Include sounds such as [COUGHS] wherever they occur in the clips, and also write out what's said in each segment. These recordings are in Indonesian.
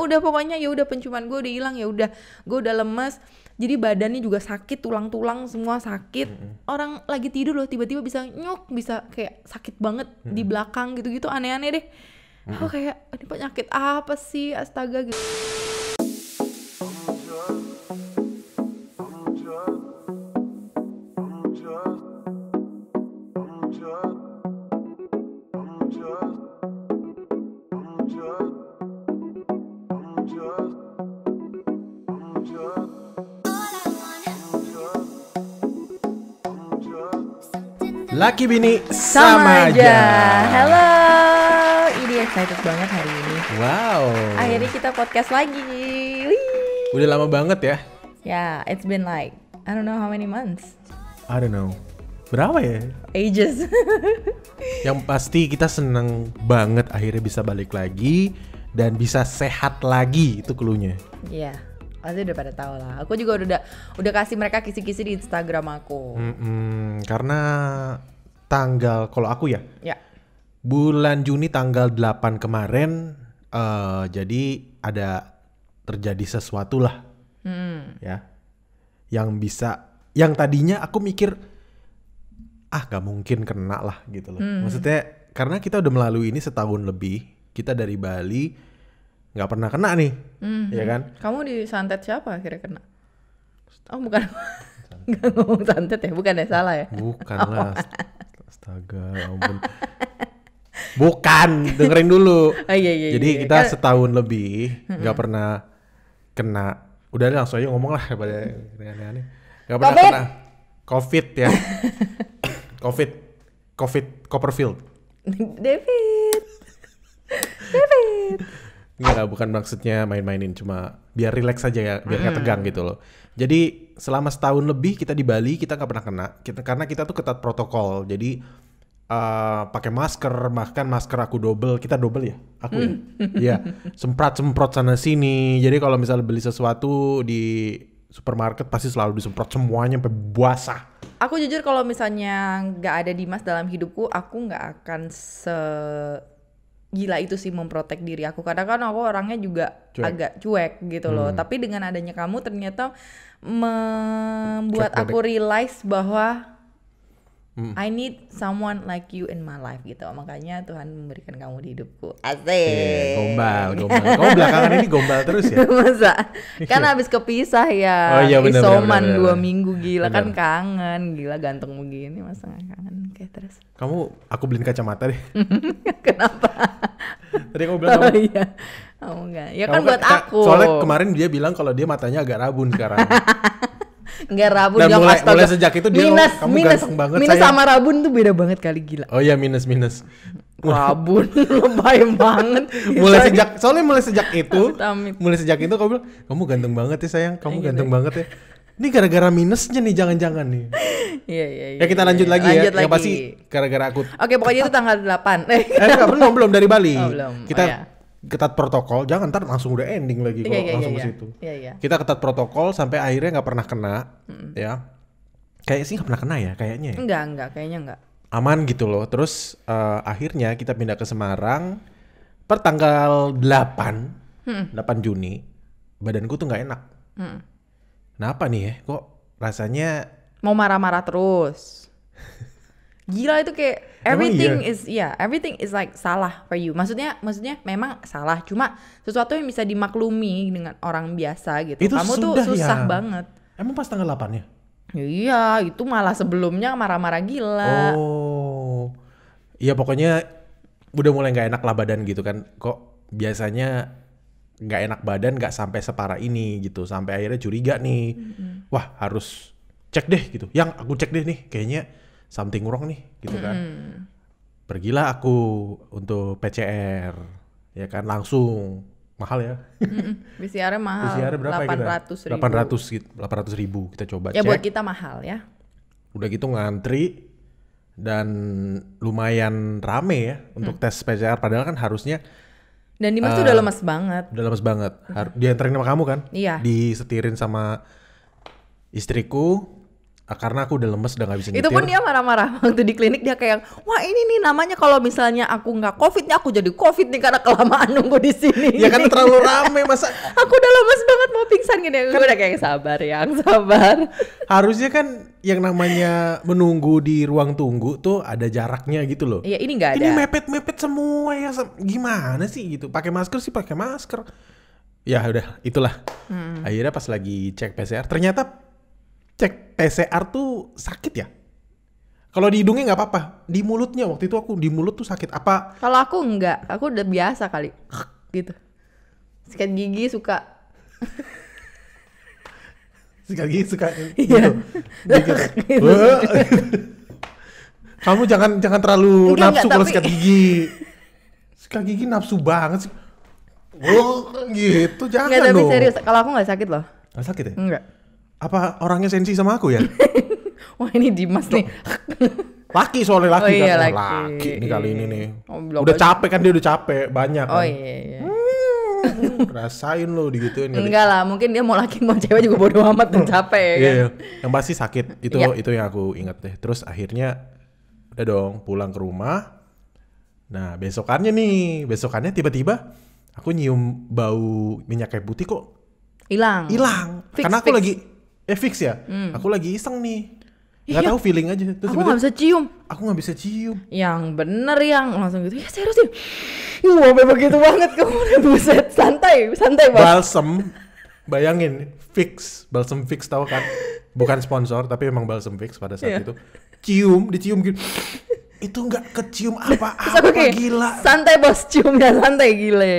udah pokoknya ya udah penciuman gue udah hilang ya udah gue udah lemes jadi badannya juga sakit tulang-tulang semua sakit mm -hmm. orang lagi tidur loh tiba-tiba bisa nyuk bisa kayak sakit banget mm -hmm. di belakang gitu-gitu aneh-aneh deh mm -hmm. aku kayak ini penyakit apa sih astaga gitu laki bini sama, sama aja. aja. Halo, ini excited banget hari ini. Wow. Akhirnya kita podcast lagi. Wih. Udah lama banget ya? Ya, yeah, it's been like I don't know how many months. I don't know. Berapa ya? Ages. [LAUGHS] Yang pasti kita seneng banget akhirnya bisa balik lagi dan bisa sehat lagi itu keluhnya. Iya. Yeah pasti udah pada tahu lah. Aku juga udah udah kasih mereka kisi-kisi di Instagram aku. Mm -hmm, karena tanggal kalau aku ya. Ya. Bulan Juni tanggal 8 kemarin uh, jadi ada terjadi sesuatu lah. Mm. Ya. Yang bisa yang tadinya aku mikir ah gak mungkin kena lah gitu loh. Mm. Maksudnya karena kita udah melalui ini setahun lebih, kita dari Bali nggak pernah kena nih mm-hmm. ya kan kamu di santet siapa akhirnya kena oh bukan [LAUGHS] nggak ngomong santet ya bukan ya salah ya bukan oh. lah astaga ya ampun bukan dengerin dulu oh, iya, iya, jadi iya, iya. kita kan... setahun lebih nggak mm-hmm. pernah kena udah langsung aja ngomong lah pada aneh-aneh Gak pernah COVID. kena covid ya [LAUGHS] covid covid Copperfield David David Enggak, bukan maksudnya main-mainin, cuma biar relax aja ya, biar nggak hmm. tegang gitu loh. Jadi selama setahun lebih kita di Bali kita nggak pernah kena, kita, karena kita tuh ketat protokol. Jadi uh, pakai masker, bahkan masker aku double, kita double ya, aku ya, mm. ya semprot semprot sana sini. Jadi kalau misalnya beli sesuatu di supermarket pasti selalu disemprot semuanya sampai basah. Aku jujur kalau misalnya nggak ada Dimas dalam hidupku, aku nggak akan se gila itu sih memprotek diri aku karena kan aku orangnya juga cuek. agak cuek gitu loh hmm. tapi dengan adanya kamu ternyata membuat cuek aku realize bahwa Hmm. I need someone like you in my life gitu. Makanya Tuhan memberikan kamu di hidupku. Asik. Yeah, gombal, [LAUGHS] gombal. Kamu belakangan ini gombal terus ya? [LAUGHS] Masa? Kan habis kepisah ya. Oh iya benar. Isoman bener, bener, dua bener. minggu gila bener. kan kangen, gila ganteng begini masa gak kangen. kayak terus. Kamu aku beliin kacamata deh. [LAUGHS] Kenapa? Tadi kamu bilang oh, kamu iya. Oh enggak. Ya kan kamu kan buat aku. Soalnya kemarin dia bilang kalau dia matanya agak rabun sekarang. Enggak rabun Dan dong mulai, astaga. mulai sejak itu dia minus, kamu minus, ganteng banget Minus sayang. sama rabun tuh beda banget kali gila. Oh iya minus minus. Rabun [LAUGHS] lebay banget. mulai sejak soalnya mulai sejak itu, amit, amit. mulai sejak itu kamu bilang kamu ganteng banget ya sayang, kamu Ayo, iya, ganteng gitu. banget ya. Ini gara-gara minusnya nih jangan-jangan nih. Iya iya iya. Ya kita iya, ya. lanjut ya, lagi lanjut ya. Lagi. pasti gara-gara aku. Oke, pokoknya itu tanggal 8. eh, enggak, belum belum dari Bali. Oh, belum. Kita oh, iya ketat protokol jangan ntar langsung udah ending lagi iya, kalau yeah, langsung yeah, ke iya. situ yeah, yeah. kita ketat protokol sampai akhirnya nggak pernah kena mm. ya kayak sih nggak pernah kena ya kayaknya ya? enggak enggak kayaknya enggak aman gitu loh terus uh, akhirnya kita pindah ke Semarang pertanggal tanggal 8 hmm. 8 Juni badanku tuh nggak enak hmm. kenapa nih ya kok rasanya mau marah-marah terus gila itu kayak iya? everything iya? is yeah everything is like salah for you maksudnya maksudnya memang salah cuma sesuatu yang bisa dimaklumi dengan orang biasa gitu itu kamu tuh susah ya. banget emang pas tanggal 8 ya iya itu malah sebelumnya marah-marah gila oh iya pokoknya udah mulai nggak enak lah badan gitu kan kok biasanya nggak enak badan nggak sampai separah ini gitu sampai akhirnya curiga nih mm -hmm. wah harus cek deh gitu yang aku cek deh nih kayaknya something wrong nih gitu kan hmm. pergilah aku untuk PCR ya kan langsung mahal ya mm, PCR mahal PCR berapa 800 ya kita? ratus, ribu. 800 ribu kita coba ya cek. buat kita mahal ya udah gitu ngantri dan lumayan rame ya untuk hmm. tes PCR padahal kan harusnya dan Dimas uh, tuh udah eh, lemas banget udah lemas banget Har dianterin sama kamu kan iya disetirin sama istriku Ah, karena aku udah lemes udah gak bisa nyetir. Itu pun dia marah-marah [LAUGHS] waktu di klinik dia kayak wah ini nih namanya kalau misalnya aku nggak covid nih aku jadi covid nih karena kelamaan nunggu di sini. Ya kan terlalu rame masa. [LAUGHS] aku udah lemes banget mau pingsan gini. Kan, Gue udah kayak sabar ya, sabar. [LAUGHS] Harusnya kan yang namanya menunggu di ruang tunggu tuh ada jaraknya gitu loh. Iya ini nggak ada. Ini mepet-mepet semua ya gimana sih gitu. Pakai masker sih pakai masker. Ya udah itulah. Hmm. Akhirnya pas lagi cek PCR ternyata cek PCR tuh sakit ya? Kalau di hidungnya nggak apa-apa, di mulutnya waktu itu aku di mulut tuh sakit apa? Kalau aku nggak, aku udah biasa kali. [LAUGHS] gitu. Sikat gigi suka. [LAUGHS] Sikat gigi suka [LAUGHS] gitu. Iya. gitu. gitu. Kamu jangan jangan terlalu enggak, nafsu kalau tapi... sikat gigi. Sikat gigi nafsu banget sih. Oh, gitu jangan enggak, tapi dong. serius, kalau aku nggak sakit loh. Nggak sakit ya? Enggak apa orangnya sensi sama aku ya? [LAUGHS] Wah ini Dimas nih. laki soalnya laki oh, iya, kan. Laki, laki kali ini nih. Oh, udah aja. capek kan dia udah capek banyak. Oh kan. iya iya. iya. Hmm, rasain lo digituin. Enggak lah, mungkin dia mau laki mau cewek juga bodo amat dan hmm. capek ya. Iya, kan? Iya. yang pasti sakit itu yeah. itu yang aku inget deh. Terus akhirnya udah dong pulang ke rumah. Nah besokannya nih, besokannya tiba-tiba aku nyium bau minyak kayu putih kok hilang hilang karena aku fix. lagi eh fix ya hmm. aku lagi iseng nih Gak iya. tahu feeling aja. Terus aku nggak bisa cium. Aku nggak bisa cium. Yang bener yang langsung gitu. Ya serius sih. Ih, sampai begitu banget kamu udah buset. Santai, santai banget. Balsem. Bayangin, fix, balsem fix tahu kan? Bukan sponsor, tapi emang balsem fix pada saat yeah. itu. Cium, dicium gitu. itu nggak kecium apa-apa okay. [LAUGHS] gila. Santai bos, ciumnya santai gile.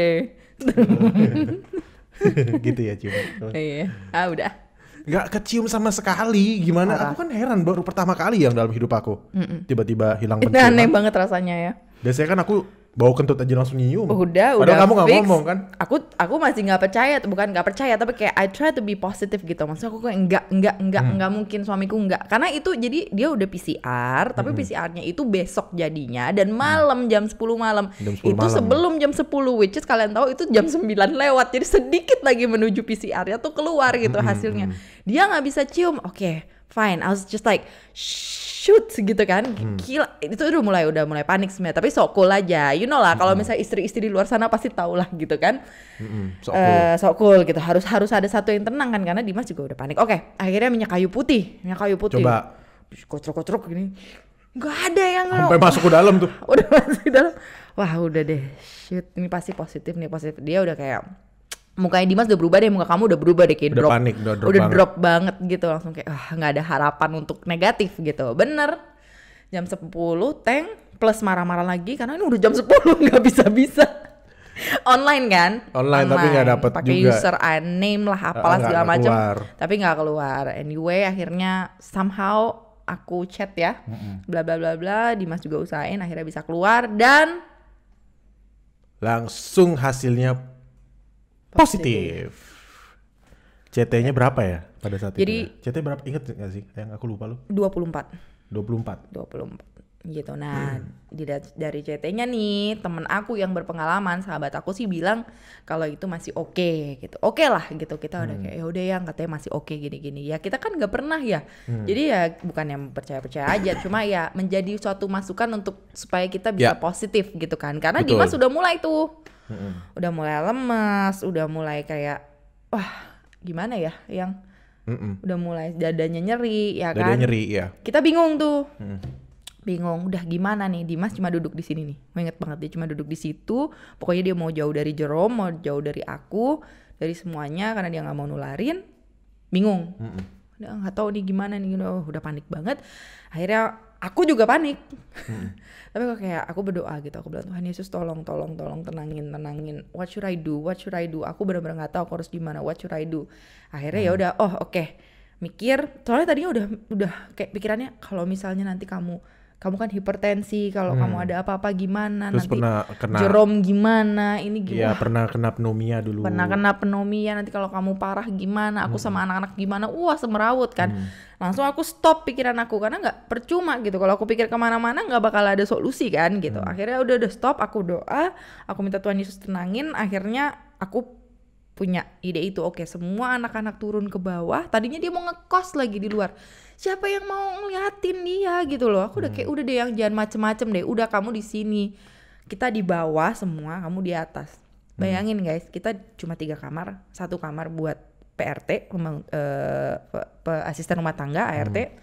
[LAUGHS] gitu ya cium. Iya, ah udah nggak kecium sama sekali gimana Parah. aku kan heran baru pertama kali yang dalam hidup aku tiba-tiba hilang penciuman itu aneh banget rasanya ya biasanya kan aku bau kentut aja langsung nyium. Udah, Padahal udah. kamu nggak ngomong kan? Aku aku masih nggak percaya, bukan nggak percaya, tapi kayak I try to be positive gitu. Maksudnya aku kayak nggak nggak nggak hmm. mungkin suamiku nggak. Karena itu jadi dia udah PCR, tapi hmm. PCR-nya itu besok jadinya dan malam jam 10 malam. Jam 10 itu malam. Ya. sebelum jam 10 which is kalian tahu itu jam 9 lewat. Jadi sedikit lagi menuju PCR-nya tuh keluar gitu hmm. hmm hasilnya. Hmm. Dia nggak bisa cium. Oke, okay, fine. I was just like Shh shoot gitu kan hmm. gila itu udah mulai udah mulai panik sebenarnya tapi sok cool aja you know lah kalau hmm. misalnya istri-istri di luar sana pasti tau lah gitu kan hmm. sok eh, cool. Uh, so cool gitu harus harus ada satu yang tenang kan karena Dimas juga udah panik oke okay, akhirnya minyak kayu putih minyak kayu putih coba kocrok-kocrok gini nggak ada yang sampai lo. masuk ke dalam tuh [LAUGHS] udah masuk ke dalam wah udah deh shoot ini pasti positif nih positif dia udah kayak mukanya Dimas udah berubah deh, muka kamu udah berubah deh kayak udah drop. Panik, udah drop, udah banget. drop banget gitu langsung kayak ah nggak ada harapan untuk negatif gitu. Bener. Jam 10 tank plus marah-marah lagi karena ini udah jam 10 [LAUGHS] nggak bisa-bisa. Online kan? Online, Online. tapi nggak pake juga. Pakai user name lah eh, apalah uh, segala macam. Tapi nggak keluar. Anyway, akhirnya somehow aku chat ya. Bla bla bla bla, Dimas juga usahain akhirnya bisa keluar dan langsung hasilnya positif. CT-nya berapa ya pada saat Jadi, itu? Jadi ya? CT berapa? Ingat gak sih? Yang aku lupa lu. 24. 24. 24. Gitu. Nah, hmm. di, dari CT-nya nih, temen aku yang berpengalaman, sahabat aku sih bilang kalau itu masih oke okay, gitu. Oke okay lah gitu. Kita hmm. udah kayak ya udah yang ya, katanya masih oke okay, gini-gini. Ya kita kan nggak pernah ya. Hmm. Jadi ya bukan yang percaya-percaya aja, cuma ya menjadi suatu masukan untuk supaya kita bisa ya. positif gitu kan. Karena Betul. Dimas sudah mulai tuh hmm. udah mulai lemas udah mulai kayak wah gimana ya yang Mm-mm. udah mulai dadanya nyeri ya Dada kan nyeri ya kita bingung tuh mm. bingung udah gimana nih Dimas cuma duduk di sini nih gue inget banget dia cuma duduk di situ pokoknya dia mau jauh dari Jerome mau jauh dari aku dari semuanya karena dia nggak mau nularin bingung mm udah nggak tahu nih gimana nih udah oh, panik banget akhirnya aku juga panik hmm. [LAUGHS] tapi aku kayak aku berdoa gitu aku bilang Tuhan Yesus tolong tolong tolong tenangin tenangin what should I do what should I do aku benar-benar nggak tahu aku harus gimana what should I do akhirnya ya hmm. ya udah oh oke okay. mikir soalnya tadinya udah udah kayak pikirannya kalau misalnya nanti kamu kamu kan hipertensi kalau hmm. kamu ada apa-apa gimana Terus nanti pernah kena jerom gimana ini iya, gimana ya, pernah kena pneumonia dulu pernah kena pneumonia nanti kalau kamu parah gimana aku hmm. sama anak-anak gimana wah semerawut kan hmm. langsung aku stop pikiran aku karena nggak percuma gitu kalau aku pikir kemana-mana nggak bakal ada solusi kan gitu hmm. akhirnya udah udah stop aku doa aku minta Tuhan Yesus tenangin akhirnya aku punya ide itu oke semua anak-anak turun ke bawah tadinya dia mau ngekos lagi di luar siapa yang mau ngeliatin dia gitu loh aku udah kayak hmm. udah deh yang jangan macem-macem deh udah kamu di sini kita di bawah semua kamu di atas hmm. bayangin guys kita cuma tiga kamar satu kamar buat PRT pembang, uh, eh, pe, pe, asisten rumah tangga ART hmm.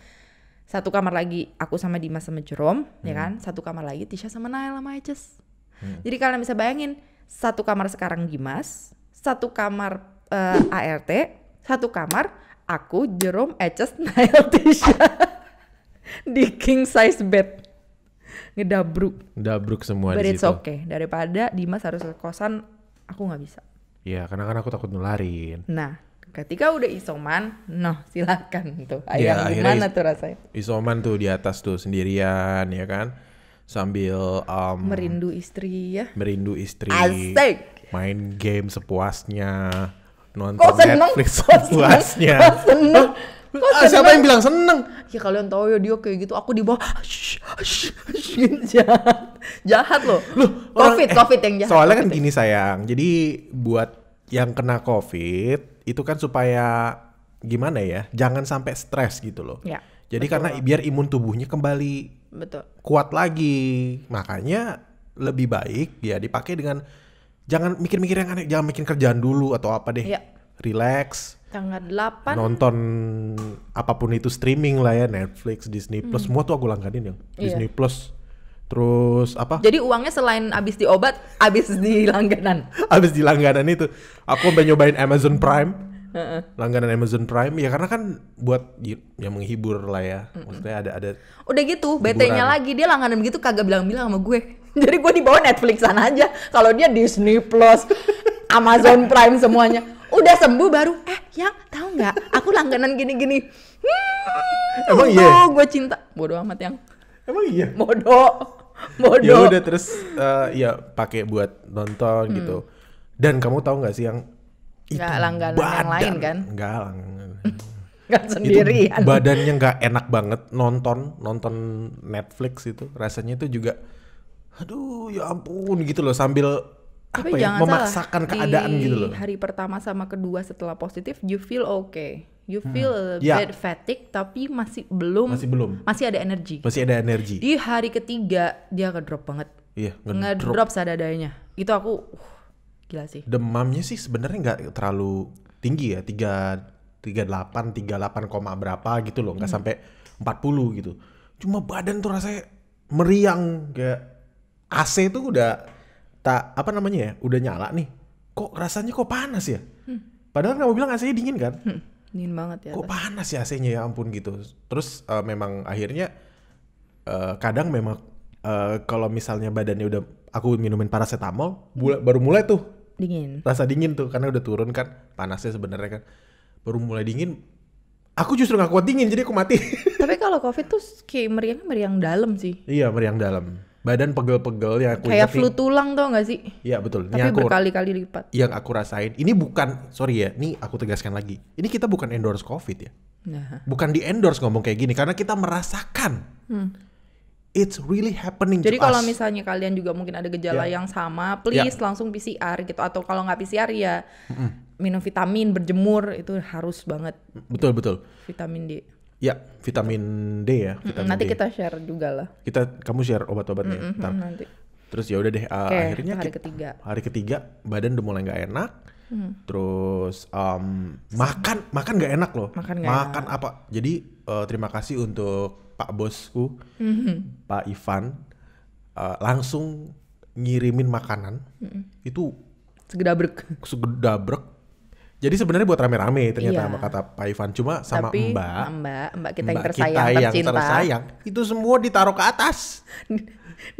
satu kamar lagi aku sama Dimas sama Jerome ya hmm. ya kan satu kamar lagi Tisha sama Nael sama Aces hmm. jadi kalian bisa bayangin satu kamar sekarang Dimas satu kamar uh, eh, ART satu kamar aku Jerome Eches Nail Tisha [LAUGHS] di king size bed ngedabruk dabruk semua But di situ. okay. daripada Dimas harus ke kosan aku nggak bisa Iya karena kan aku takut nularin nah ketika udah isoman no nah, silakan tuh iya, ayam ya, gimana tuh rasanya isoman tuh di atas tuh sendirian ya kan sambil um, merindu istri ya merindu istri asik main game sepuasnya nonton kok seneng? Netflix sepuasnya. puasnya. Seneng? Kok seneng? ah, siapa yang bilang seneng? Ya kalian tahu ya dia kayak gitu. Aku di bawah ah, shh, ah, shh, ah, shh, gitu. [LAUGHS] jahat. Jahat loh. Loh, COVID, orang, COVID eh, yang jahat. Soalnya kan gini sayang. Jadi buat yang kena COVID itu kan supaya gimana ya? Jangan sampai stres gitu loh. Ya. Jadi betul. karena biar imun tubuhnya kembali betul. kuat lagi. Makanya lebih baik ya dipakai dengan jangan mikir-mikir yang aneh, jangan mikir kerjaan dulu atau apa deh. Ya. Relax. Tanggal 8 nonton apapun itu streaming lah ya, Netflix, Disney Plus, hmm. semua tuh aku langganin yang iya. Disney Plus. Terus apa? Jadi uangnya selain abis di obat, abis di langganan. [LAUGHS] abis di langganan itu. Aku mau nyobain Amazon Prime. Langganan Amazon Prime ya karena kan buat yang menghibur lah ya. Maksudnya ada ada Udah gitu, BT-nya lagi dia langganan begitu kagak bilang-bilang sama gue. [LAUGHS] Jadi gue dibawa sana aja. Kalau dia Disney Plus, [LAUGHS] Amazon Prime semuanya. Udah sembuh baru, eh yang tahu nggak? Aku langganan gini-gini. Hmm, Emang iya? gue cinta. Bodoh amat yang. Emang iya? Bodoh. Bodoh. Ya udah terus uh, ya pakai buat nonton hmm. gitu. Dan kamu tahu nggak sih yang itu gak langganan badan. yang lain kan? Enggak langganan. [LAUGHS] Gak sendiri Itu badannya nggak enak banget nonton nonton Netflix itu rasanya itu juga aduh ya ampun gitu loh sambil Tapi apa ya memaksakan salah, keadaan di gitu loh. Hari pertama sama kedua setelah positif you feel okay. You hmm. feel hmm. a ya. bit fatigue tapi masih belum masih belum masih ada energi. Masih ada energi. Di hari ketiga dia ngedrop banget. Iya, ngedrop, ngedrop sadadanya. Itu aku uh, gila sih. Demamnya sih sebenarnya nggak terlalu tinggi ya, 3 38 38 koma berapa gitu loh, nggak hmm. sampai 40 gitu. Cuma badan tuh rasanya meriang kayak AC itu udah tak apa namanya ya, udah nyala nih. Kok rasanya kok panas ya? Hmm. Padahal kan mau bilang AC-nya dingin kan? Hmm. Dingin banget ya. Kok panas ya AC-nya ya ampun gitu. Terus uh, memang akhirnya uh, kadang memang uh, kalau misalnya badannya udah aku minumin paracetamol, hmm. baru mulai tuh dingin. Rasa dingin tuh karena udah turun kan panasnya sebenarnya kan. Baru mulai dingin aku justru nggak kuat dingin jadi aku mati. [LAUGHS] Tapi kalau covid tuh kayak meriang meriang dalam sih. Iya meriang dalam badan pegel-pegel yang aku kayak flu tulang tuh gak sih? Iya betul. Tapi berkali-kali lipat. Yang aku rasain ini bukan sorry ya, ini aku tegaskan lagi. Ini kita bukan endorse covid ya. Nah. Bukan di endorse ngomong kayak gini karena kita merasakan. Hmm. It's really happening. Jadi kalau misalnya kalian juga mungkin ada gejala yeah. yang sama, please yeah. langsung PCR gitu atau kalau nggak PCR ya mm -mm. minum vitamin, berjemur itu harus banget. Betul betul. Vitamin D Ya, vitamin D ya. Vitamin nanti D. kita share juga lah. Kita kamu share obat-obatnya. Mm -hmm, nanti. Terus ya udah deh. Uh, akhirnya hari kita, ketiga. Hari ketiga badan udah mulai nggak enak. Hmm. Terus um, makan makan nggak enak loh. Makan, gak makan enak. apa? Jadi uh, terima kasih untuk Pak bosku, -hmm. Pak Ivan, uh, langsung ngirimin makanan. -hmm. Itu segedabrek. Segedabrek jadi sebenarnya buat rame-rame ternyata iya. sama kata Pak Ivan cuma sama Tapi, Mbak, Mbak, Mbak kita yang tersayang, kita yang tercinta. tersayang itu semua ditaruh ke atas. [LAUGHS]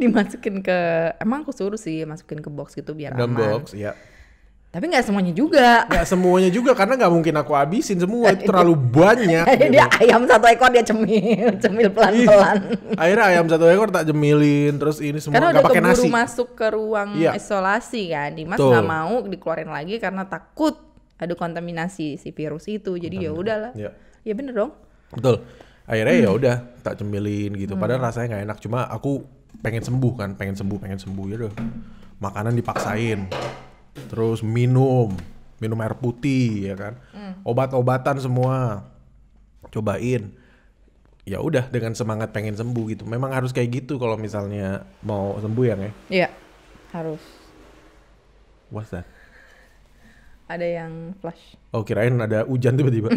Dimasukin ke emang aku suruh sih masukin ke box gitu biar Dan aman. box, ya. Tapi nggak semuanya juga. Nggak semuanya juga karena nggak mungkin aku habisin semua itu [LAUGHS] terlalu banyak. gitu. dia ayam satu ekor dia cemil, [LAUGHS] cemil pelan-pelan. Akhirnya ayam satu ekor tak jemilin terus ini semua karena udah pakai masuk ke ruang iya. isolasi kan, Dimas nggak mau dikeluarin lagi karena takut ada kontaminasi si virus itu. Jadi ya udahlah. Ya. ya bener dong. Betul. Akhirnya ya hmm. ya udah tak cemilin gitu. Hmm. Padahal rasanya nggak enak. Cuma aku pengen sembuh kan, pengen sembuh, pengen sembuh ya udah. Makanan dipaksain. Terus minum, minum air putih ya kan. Hmm. Obat-obatan semua cobain. Ya udah dengan semangat pengen sembuh gitu. Memang harus kayak gitu kalau misalnya mau sembuh ya, Iya. Harus. What's that? ada yang flash. Oh kirain ada hujan tiba-tiba.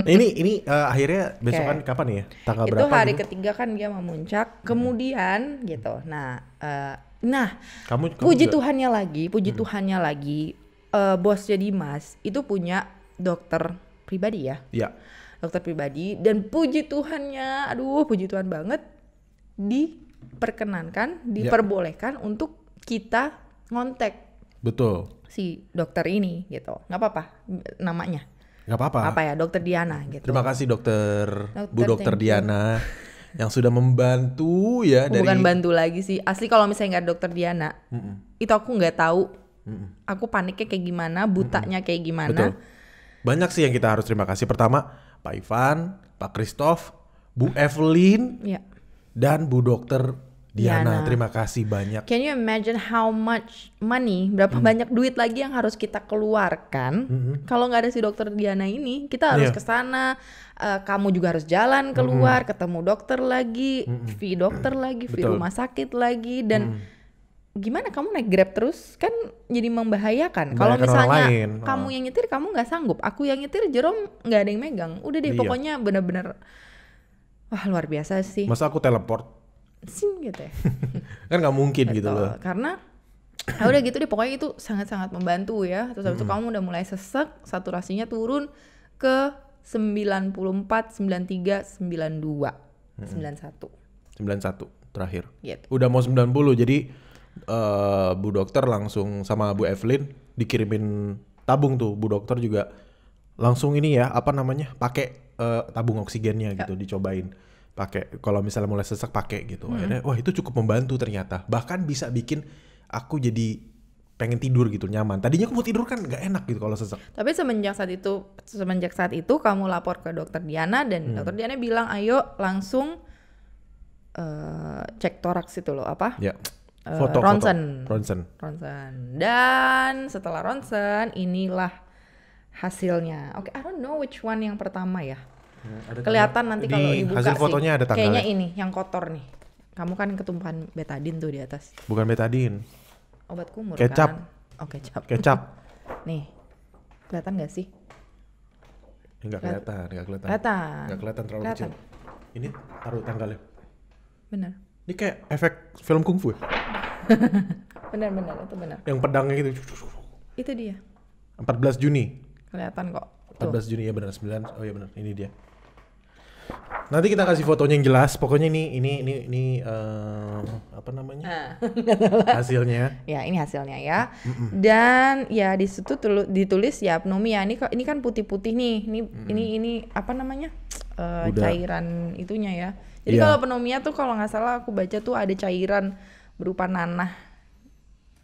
nah, [LAUGHS] ini ini uh, akhirnya besok kan kapan ya? Tanggal Itu berapa? Itu hari gitu? ketiga kan dia memuncak. Kemudian hmm. gitu. Nah, uh, nah. Kamu, kamu puji juga. Tuhannya lagi, puji hmm. Tuhannya lagi. Uh, eh, jadi mas itu punya dokter pribadi ya. Iya. Dokter pribadi dan puji Tuhannya, aduh puji Tuhan banget diperkenankan, ya. diperbolehkan ya. untuk kita ngontek. Betul si dokter ini gitu. Nggak apa-apa namanya. Nggak apa-apa. Apa ya, dokter Diana gitu. Terima kasih dokter, dokter Bu dokter Diana yang sudah membantu ya aku dari. Bukan bantu lagi sih. Asli kalau misalnya nggak dokter Diana, mm -mm. itu aku nggak tahu. Mm -mm. Aku paniknya kayak gimana, butanya mm -mm. kayak gimana. Betul. Banyak sih yang kita harus terima kasih. Pertama, Pak Ivan, Pak Kristof, Bu Evelyn, yeah. dan Bu Dokter Diana, Diana, terima kasih banyak. Can you imagine how much money, berapa hmm. banyak duit lagi yang harus kita keluarkan? Hmm. Kalau nggak ada si dokter Diana ini, kita harus yeah. ke sana. Uh, kamu juga harus jalan hmm. keluar, hmm. ketemu dokter lagi, hmm. fee dokter hmm. lagi, fee Betul. rumah sakit lagi, dan hmm. gimana kamu naik grab terus kan jadi membahayakan. Kalau misalnya lain. Oh. kamu yang nyetir, kamu nggak sanggup. Aku yang nyetir, jerom nggak ada yang megang. Udah deh, yeah. pokoknya bener-bener wah luar biasa sih. Masa aku teleport? sing gitu ya [LAUGHS] kan nggak mungkin gitu, gitu loh karena ya udah gitu deh pokoknya itu sangat-sangat membantu ya terus habis itu kamu udah mulai sesek saturasinya turun ke 94 93 92 hmm. 91 91 terakhir gitu. udah mau 90 jadi uh, Bu dokter langsung sama Bu Evelyn dikirimin tabung tuh Bu dokter juga langsung ini ya apa namanya pakai uh, tabung oksigennya gitu, ya. gitu dicobain pakai kalau misalnya mulai sesak pakai gitu. Hmm. Akhirnya wah itu cukup membantu ternyata. Bahkan bisa bikin aku jadi pengen tidur gitu nyaman. Tadinya aku mau tidur kan nggak enak gitu kalau sesak. Tapi semenjak saat itu semenjak saat itu kamu lapor ke dokter Diana dan hmm. dokter Diana bilang ayo langsung uh, cek toraks itu loh apa? Ya. Uh, ronsen. Foto. Ronsen. Ronsen. Dan setelah ronsen inilah hasilnya. Oke, okay, I don't know which one yang pertama ya ada kelihatan nanti kalau dibuka hasil fotonya ada tanggalnya. Kayaknya ini yang kotor nih. Kamu kan ketumpahan betadin tuh di atas. Bukan betadin. Obat kumur Kecap. Kan? Oh, kecap. Kecap. [LAUGHS] nih. Kelihatan gak sih? Enggak kelihatan, enggak kelihatan. Kelihatan. Enggak kelihatan terlalu kelihatan. kecil. Ini taruh tanggalnya. Benar. Ini kayak efek film kungfu ya? [LAUGHS] benar benar itu benar. Yang pedangnya gitu. Itu dia. 14 Juni. Kelihatan kok. empat 14 Juni ya benar 9. Oh ya benar, ini dia. Nanti kita kasih fotonya yang jelas. Pokoknya ini ini ini ini uh, apa namanya? Ah. [LAUGHS] hasilnya. Ya, ini hasilnya ya. Mm-mm. Dan ya di situ ditulis ya pneumonia. Ya, ini ini kan putih-putih nih. Ini Mm-mm. ini ini apa namanya? Uh, cairan itunya ya. Jadi yeah. kalau pneumonia tuh kalau nggak salah aku baca tuh ada cairan berupa nanah.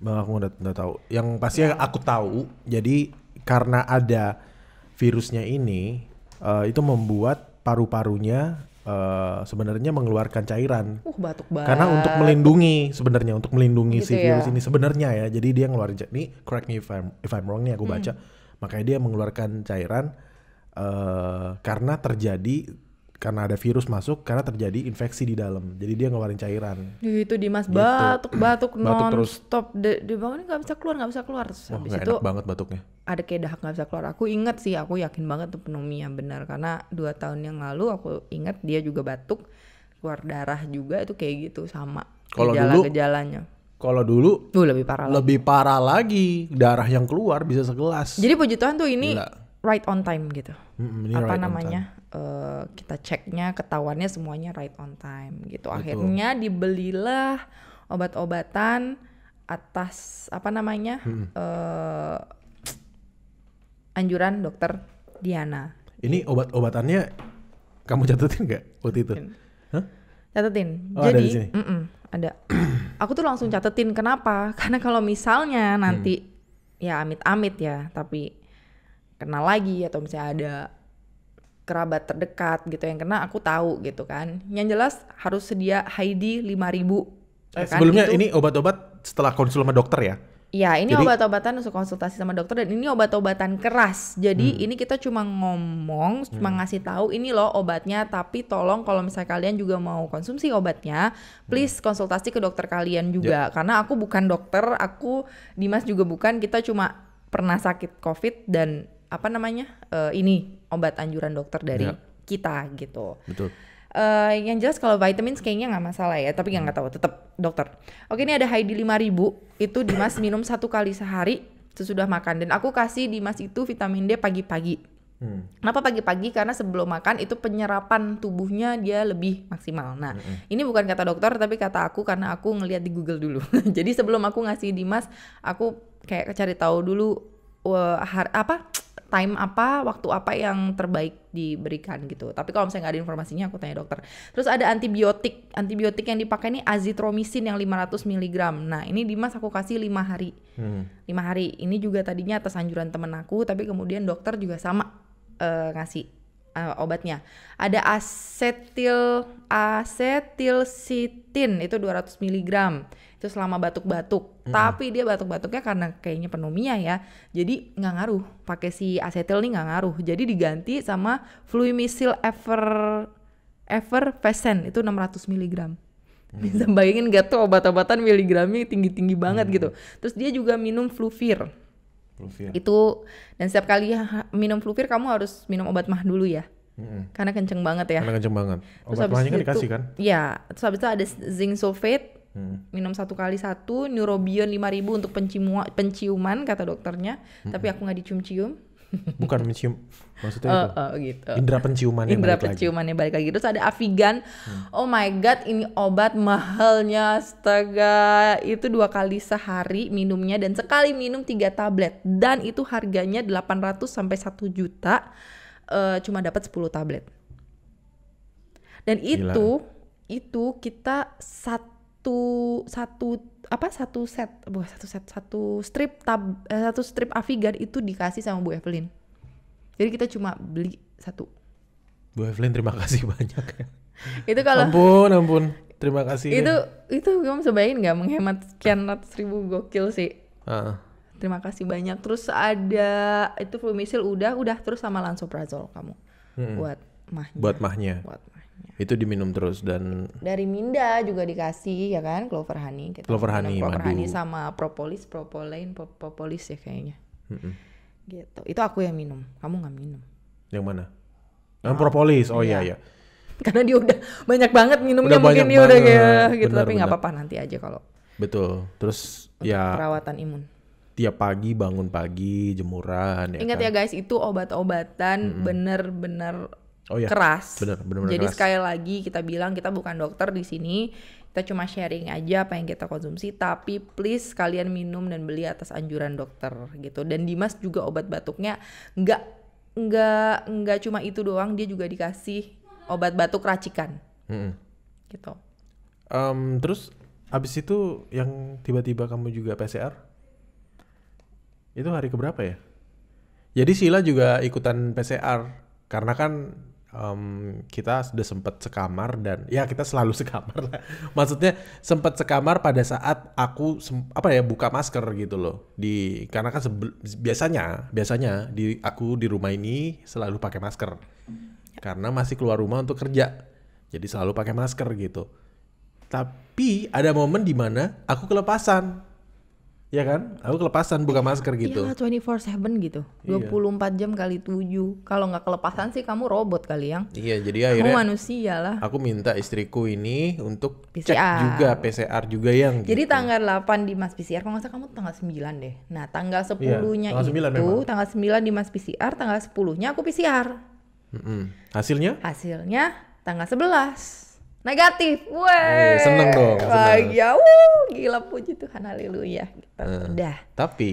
Bang aku nggak nggak tahu. Yang pasti yeah. aku tahu. Jadi karena ada virusnya ini uh, itu membuat paru-parunya uh, sebenarnya mengeluarkan cairan. Uh, batuk banget. Karena untuk melindungi sebenarnya untuk melindungi gitu si ya. virus ya? ini sebenarnya ya. Jadi dia ngeluarin ini correct me if I'm if I'm wrong nih aku hmm. baca. Hmm. Makanya dia mengeluarkan cairan uh, karena terjadi karena ada virus masuk karena terjadi infeksi di dalam jadi dia ngeluarin cairan itu Dimas gitu. gitu. [CLEARS THROAT] batuk batuk non batuk stop dia bangun nggak bisa keluar nggak bisa keluar terus Wah, habis itu enak banget batuknya ada kayak dahak nggak bisa keluar aku inget sih aku yakin banget tuh pneumonia benar karena dua tahun yang lalu aku inget dia juga batuk keluar darah juga itu kayak gitu sama kalau dulu gejalanya kalau dulu uh, lebih parah lebih lagi. parah lagi darah yang keluar bisa segelas jadi puji Tuhan tuh ini Gila. right on time gitu mm apa right namanya Eh, kita ceknya ketahuannya semuanya right on time gitu. Betul. Akhirnya dibelilah obat-obatan atas apa namanya hmm. uh, anjuran dokter Diana. Ini gitu. obat-obatannya kamu catetin nggak waktu itu? Catetin. Oh, Jadi, ada di sini. Mm -mm, ada. [CLEARS THROAT] Aku tuh langsung catetin kenapa? [LAUGHS] Karena kalau misalnya nanti hmm. ya amit-amit ya, tapi kenal lagi atau misalnya ada kerabat terdekat gitu yang kena aku tahu gitu kan. Yang jelas harus sedia Heidi 5000. Eh, ya kan? sebelumnya itu, ini obat-obat setelah konsul sama dokter ya? Ya ini obat-obatan untuk konsultasi sama dokter dan ini obat-obatan keras. Jadi hmm. ini kita cuma ngomong, hmm. cuma hmm. ngasih tahu ini loh obatnya, tapi tolong kalau misalnya kalian juga mau konsumsi obatnya, hmm. please konsultasi ke dokter kalian juga. Yep. Ya. Karena aku bukan dokter, aku Dimas juga bukan, kita cuma pernah sakit Covid dan apa namanya? Uh, ini obat anjuran dokter dari ya. kita gitu. Betul. Uh, yang jelas kalau vitamin kayaknya nggak masalah ya, tapi nggak hmm. tahu tetap dokter. Oke ini ada Heidi 5000 itu Dimas [COUGHS] minum satu kali sehari sesudah makan dan aku kasih Dimas itu vitamin D pagi-pagi. Hmm. Kenapa pagi-pagi? Karena sebelum makan itu penyerapan tubuhnya dia lebih maksimal. Nah, hmm. hmm. ini bukan kata dokter tapi kata aku karena aku ngelihat di Google dulu. [LAUGHS] Jadi sebelum aku ngasih Dimas, aku kayak cari tahu dulu uh, apa time apa, waktu apa yang terbaik diberikan gitu. Tapi kalau misalnya nggak ada informasinya aku tanya dokter. Terus ada antibiotik. Antibiotik yang dipakai ini azitromisin yang 500 mg. Nah, ini Dimas aku kasih lima hari. Hmm. hari. Ini juga tadinya atas anjuran temen aku, tapi kemudian dokter juga sama uh, ngasih uh, obatnya. Ada asetil asetilsitin itu 200 miligram itu selama batuk-batuk. Hmm. Tapi dia batuk-batuknya karena kayaknya pneumonia ya. Jadi nggak ngaruh. Pakai si asetil nih nggak ngaruh. Jadi diganti sama fluimisil ever Everpecen itu 600 mg. Bisa bayangin gak tuh obat-obatan miligramnya tinggi-tinggi banget hmm. gitu. Terus dia juga minum Fluvir. Fluvir. Itu dan setiap kali minum Fluvir kamu harus minum obat mah dulu ya. Hmm. Karena kenceng banget ya. Karena kenceng banget. Obat mahnya kan dikasih kan? Iya. Terus habis itu ada zinc sulfate Hmm. minum satu kali satu neurobion 5000 untuk penciuma, penciuman kata dokternya hmm. tapi aku nggak dicium-cium [LAUGHS] bukan mencium maksudnya uh, itu uh, gitu. indera penciumannya indera balik penciumannya lagi. balik lagi terus ada Avigan hmm. oh my god ini obat mahalnya astaga itu dua kali sehari minumnya dan sekali minum tiga tablet dan itu harganya 800 sampai satu juta uh, cuma dapat 10 tablet dan Gila. itu kita satu satu satu apa satu set buah satu set satu strip tab eh, satu strip Avigan itu dikasih sama Bu Evelyn. Jadi kita cuma beli satu. Bu Evelyn terima kasih [LAUGHS] banyak itu kalau ampun ampun terima kasih. Itu ya. itu kamu sebaik nggak menghemat sekian ratus ribu gokil sih. Uh. Terima kasih banyak. Terus ada itu misil udah udah terus sama lansoprazol kamu hmm. buat mahnya. Buat mahnya. Buat mahnya itu diminum terus dan dari Minda juga dikasih ya kan clover honey. Kita gitu. clover honey, clover madu. honey sama propolis, propolain, propolis ya kayaknya. mm mm Gitu. Itu aku yang minum. Kamu nggak minum? Yang mana? Yang oh, propolis. Oh iya ya Karena dia udah banyak banget minumnya udah mungkin dia udah kayak gitu benar, tapi nggak apa-apa nanti aja kalau. Betul. Terus Untuk ya perawatan imun tiap pagi bangun pagi jemuran ya ingat kan? ya guys itu obat-obatan mm -hmm. bener-bener oh, iya. keras. Bener, bener -bener Jadi keras. sekali lagi kita bilang kita bukan dokter di sini, kita cuma sharing aja apa yang kita konsumsi, tapi please kalian minum dan beli atas anjuran dokter gitu. Dan Dimas juga obat batuknya nggak nggak nggak cuma itu doang, dia juga dikasih obat batuk racikan. -hmm. Gitu. Um, terus abis itu yang tiba-tiba kamu juga PCR? Itu hari keberapa ya? Jadi Sila juga ikutan PCR karena kan um, kita sudah sempat sekamar dan ya kita selalu [LAUGHS] sekamar lah. Maksudnya sempat sekamar pada saat aku apa ya buka masker gitu loh. Di karena kan biasanya biasanya di aku di rumah ini selalu pakai masker. Karena masih keluar rumah untuk kerja. Jadi selalu pakai masker gitu. Tapi ada momen di mana aku kelepasan Iya kan? Aku kelepasan buka iya. masker gitu. gitu. Iya, 24/7 gitu. 24 iya. jam kali 7. Kalau nggak kelepasan sih kamu robot kali yang. Iya, jadi kamu akhirnya kamu manusia lah. Aku minta istriku ini untuk PCR. cek juga PCR juga yang Jadi gitu. tanggal 8 di Mas PCR, kalau nggak salah kamu tanggal 9 deh. Nah, tanggal 10-nya iya, tanggal 9 itu, memang. tanggal 9 di Mas PCR, tanggal 10-nya aku PCR. Mm -hmm. Hasilnya? Hasilnya tanggal 11 negatif. Iya, Wah, Seneng dong. Bahagia. Wuh, gila puji Tuhan haleluya. Gitu. Hmm. Udah. Tapi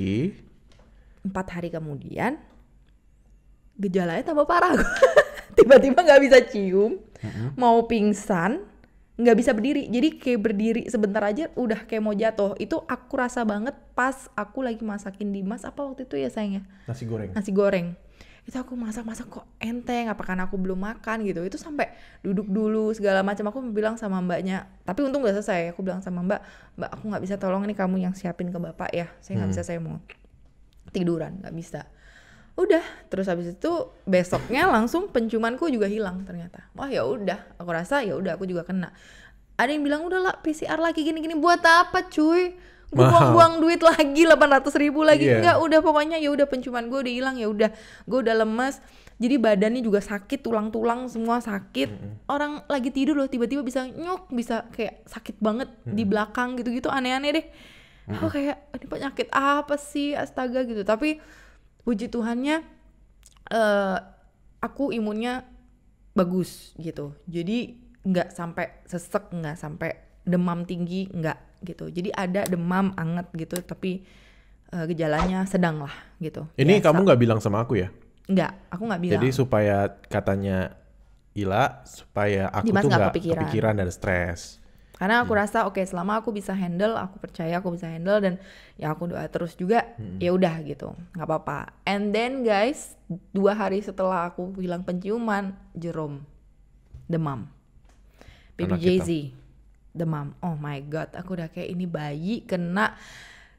empat hari kemudian gejalanya tambah parah. [LAUGHS] Tiba-tiba nggak bisa cium, mm -hmm. mau pingsan, nggak bisa berdiri. Jadi kayak berdiri sebentar aja udah kayak mau jatuh. Itu aku rasa banget pas aku lagi masakin Dimas apa waktu itu ya sayangnya? Nasi goreng. Nasi goreng itu aku masak-masak kok enteng apa karena aku belum makan gitu itu sampai duduk dulu segala macam aku bilang sama mbaknya tapi untung gak selesai aku bilang sama mbak mbak aku nggak bisa tolong ini kamu yang siapin ke bapak ya saya nggak hmm. bisa saya mau tiduran nggak bisa udah terus habis itu besoknya langsung penciumanku juga hilang ternyata wah ya udah aku rasa ya udah aku juga kena ada yang bilang udah lah PCR lagi gini-gini buat apa cuy buang-buang duit lagi 800 ribu lagi yeah. enggak udah pokoknya ya udah penciuman gue udah hilang ya udah gue udah lemes jadi badannya juga sakit tulang-tulang semua sakit mm -hmm. orang lagi tidur loh tiba-tiba bisa nyuk bisa kayak sakit banget mm -hmm. di belakang gitu-gitu aneh-aneh deh mm -hmm. aku kayak ini penyakit apa sih astaga gitu tapi puji Tuhannya uh, aku imunnya bagus gitu jadi nggak sampai sesek nggak sampai demam tinggi nggak gitu. Jadi ada demam anget gitu, tapi uh, gejalanya sedang lah gitu. Ini Biasa. kamu nggak bilang sama aku ya? Nggak, aku nggak bilang. Jadi supaya katanya Ila, supaya aku Dimas tuh nggak kepikiran. kepikiran dan stres. Karena aku hmm. rasa oke okay, selama aku bisa handle, aku percaya aku bisa handle dan ya aku doa terus juga, hmm. ya udah gitu, nggak apa-apa. And then guys, dua hari setelah aku bilang penciuman, jerom demam. Baby Jay Z demam oh my god aku udah kayak ini bayi kena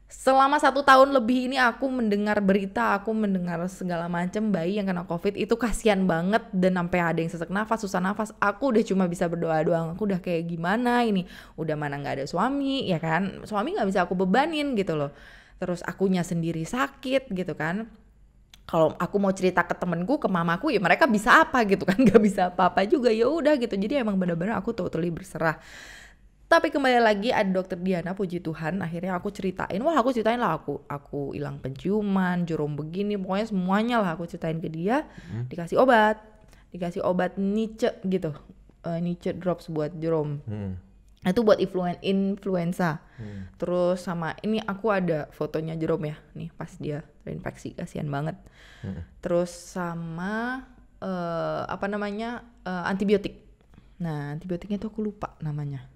selama satu tahun lebih ini aku mendengar berita aku mendengar segala macam bayi yang kena covid itu kasihan banget dan sampai ada yang sesak nafas susah nafas aku udah cuma bisa berdoa doang aku udah kayak gimana ini udah mana nggak ada suami ya kan suami nggak bisa aku bebanin gitu loh terus akunya sendiri sakit gitu kan kalau aku mau cerita ke temenku ke mamaku ya mereka bisa apa gitu kan [LAUGHS] gak bisa apa-apa juga ya udah gitu jadi emang bener-bener aku totally berserah tapi kembali lagi ada dokter Diana puji Tuhan akhirnya aku ceritain wah aku ceritain lah aku aku hilang penciuman jerom begini pokoknya semuanya lah aku ceritain ke dia hmm. dikasih obat dikasih obat nice gitu uh, eh, nice drops buat jerom hmm. Nah, itu buat influen influenza hmm. terus sama ini aku ada fotonya jerom ya nih pas dia terinfeksi kasihan banget hmm. terus sama uh, apa namanya uh, antibiotik nah antibiotiknya tuh aku lupa namanya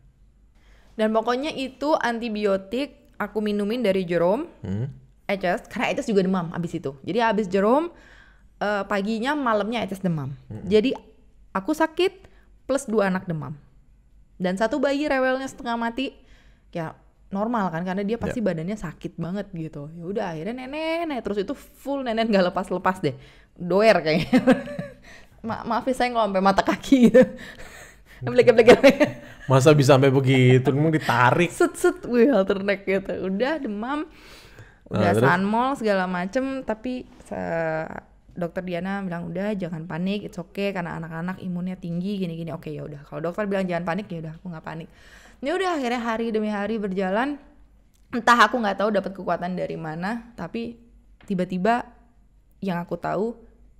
dan pokoknya itu antibiotik aku minumin dari Jerome. Hmm. Eces, karena Eces juga demam abis itu. Jadi abis Jerome uh, paginya malamnya Eces demam. Hmm. Jadi aku sakit plus dua anak demam. Dan satu bayi rewelnya setengah mati. Ya normal kan karena dia pasti yeah. badannya sakit banget gitu. Ya udah akhirnya nenek, nenek terus itu full nenek nggak lepas-lepas deh. Doer kayaknya. [LAUGHS] Ma maaf ya saya sampai mata kaki gitu. Blek blek Masa bisa sampai begitu? Emang ditarik. Set set, wih halter gitu. Udah demam, udah nah, sanmol segala macem. Tapi eh, dokter Diana bilang udah jangan panik, it's okay karena anak-anak imunnya tinggi gini-gini. Oke ya udah. Kalau dokter bilang jangan panik ya udah aku nggak panik. Ini ya udah akhirnya hari demi hari berjalan. Entah aku nggak tahu dapat kekuatan dari mana, tapi tiba-tiba yang aku tahu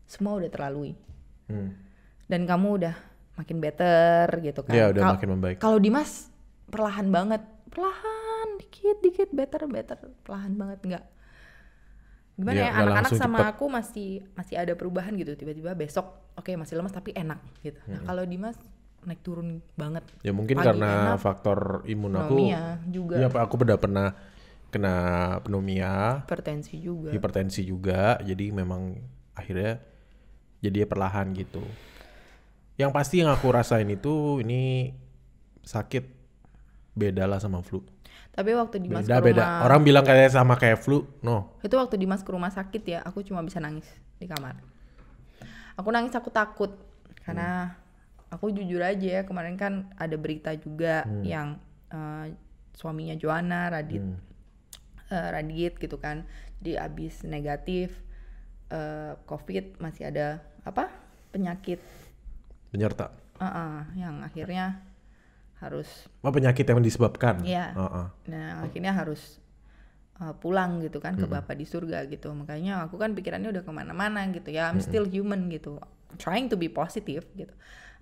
semua udah terlalui. Hmm. Dan kamu udah makin better gitu kan. Iya udah kalo, makin membaik. Kalau Dimas perlahan banget, perlahan dikit dikit better better perlahan banget nggak gimana iya, ya, ya anak-anak sama cepet. aku masih masih ada perubahan gitu tiba-tiba besok oke okay, masih lemas tapi enak gitu nah kalau Dimas naik turun banget ya mungkin Pagi karena enak, faktor imun aku juga ya aku udah pernah kena pneumonia hipertensi juga hipertensi juga jadi memang akhirnya jadi perlahan gitu yang pasti yang aku rasain itu ini sakit beda lah sama flu. Tapi waktu di beda, rumah... Beda, Orang bilang kayak sama kayak flu, no. Itu waktu di ke rumah sakit ya, aku cuma bisa nangis di kamar. Aku nangis, aku takut. Karena hmm. aku jujur aja ya, kemarin kan ada berita juga hmm. yang uh, suaminya Joanna, Radit. Hmm. Uh, Radit gitu kan. di abis negatif, uh, COVID masih ada apa penyakit penyerta uh -uh, yang akhirnya harus oh, penyakit yang disebabkan ya uh -uh. nah akhirnya harus uh, pulang gitu kan ke mm -hmm. bapak di surga gitu makanya aku kan pikirannya udah kemana-mana gitu ya I'm mm -hmm. still human gitu trying to be positive gitu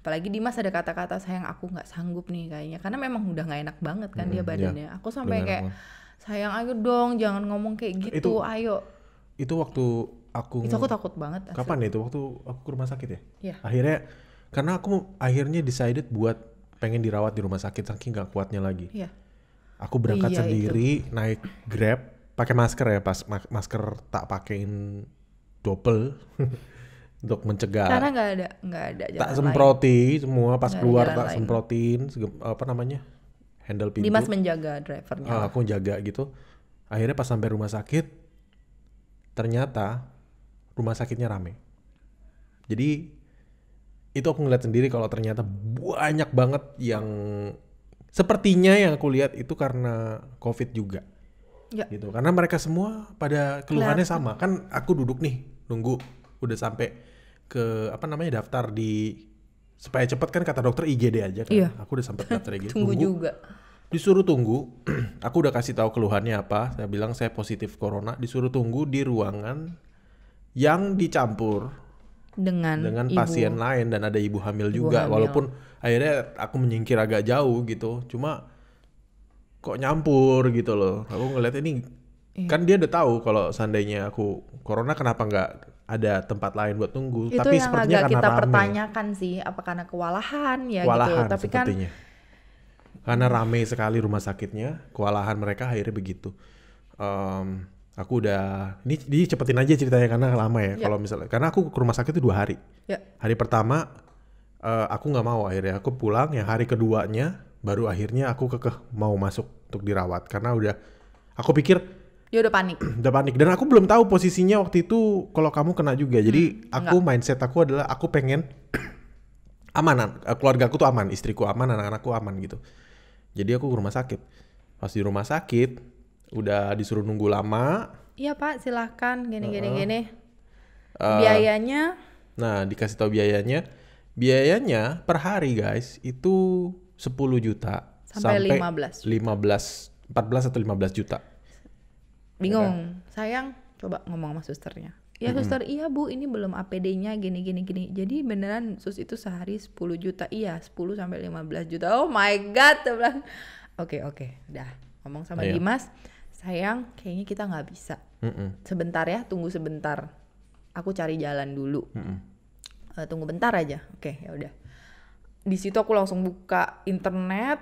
apalagi Dimas ada kata-kata sayang aku nggak sanggup nih kayaknya karena memang udah nggak enak banget kan mm -hmm, dia badannya yeah. aku sampai kayak sayang ayo dong jangan ngomong kayak gitu itu, ayo itu waktu aku itu aku takut banget asli. kapan itu waktu aku ke rumah sakit ya yeah. akhirnya karena aku akhirnya decided buat pengen dirawat di rumah sakit saking gak kuatnya lagi. Iya. Aku berangkat iya, sendiri itu. naik Grab pakai masker ya pas masker tak pakein double [LAUGHS] untuk mencegah. Karena nggak ada nggak ada jalan Tak semproti lain. semua pas gak keluar tak lain. semprotin apa namanya handle pintu. Dimas menjaga drivernya. Uh, aku jaga gitu. Akhirnya pas sampai rumah sakit ternyata rumah sakitnya rame. Jadi itu aku ngeliat sendiri kalau ternyata banyak banget yang sepertinya yang aku lihat itu karena covid juga ya. gitu karena mereka semua pada keluhannya Lihat. sama kan aku duduk nih nunggu udah sampai ke apa namanya daftar di supaya cepat kan kata dokter IGD aja kan ya. aku udah sampai daftar IGD [LAUGHS] tunggu, tunggu juga disuruh tunggu [CLEARS THROAT] aku udah kasih tahu keluhannya apa saya bilang saya positif corona disuruh tunggu di ruangan yang dicampur dengan dengan ibu, pasien lain dan ada ibu hamil ibu juga hamil. walaupun akhirnya aku menyingkir agak jauh gitu cuma kok nyampur gitu loh aku ngeliat ini iya. kan dia udah tahu kalau seandainya aku corona kenapa nggak ada tempat lain buat tunggu itu tapi sepertinya agak karena kita rame. pertanyakan sih apa karena kewalahan ya gitu. kewalahan, gitu tapi kan sepertinya. kan karena rame sekali rumah sakitnya kewalahan mereka akhirnya begitu um, aku udah ini, di cepetin aja ceritanya karena lama ya, yeah. kalau misalnya karena aku ke rumah sakit itu dua hari yeah. hari pertama uh, aku nggak mau akhirnya aku pulang yang hari keduanya baru akhirnya aku kekeh mau masuk untuk dirawat karena udah aku pikir Ya udah panik [CLEARS THROAT] udah panik dan aku belum tahu posisinya waktu itu kalau kamu kena juga hmm, jadi aku enggak. mindset aku adalah aku pengen [CLEARS THROAT] amanan eh, keluarga aku tuh aman istriku aman anak-anakku aman gitu jadi aku ke rumah sakit pas di rumah sakit udah disuruh nunggu lama iya pak silahkan gini uh gini gini uh, biayanya nah dikasih tau biayanya biayanya per hari guys itu 10 juta sampai, lima belas lima belas empat belas atau 15 juta bingung ya. Kan? sayang coba ngomong sama susternya ya hmm suster iya bu ini belum APD-nya gini gini gini jadi beneran sus itu sehari 10 juta iya 10 sampai 15 juta oh my god oke oke okay, okay. dah ngomong sama Ayo. Iya. Dimas sayang kayaknya kita nggak bisa mm -mm. sebentar ya tunggu sebentar aku cari jalan dulu Uh, tunggu bentar aja oke okay, ya udah di situ aku langsung buka internet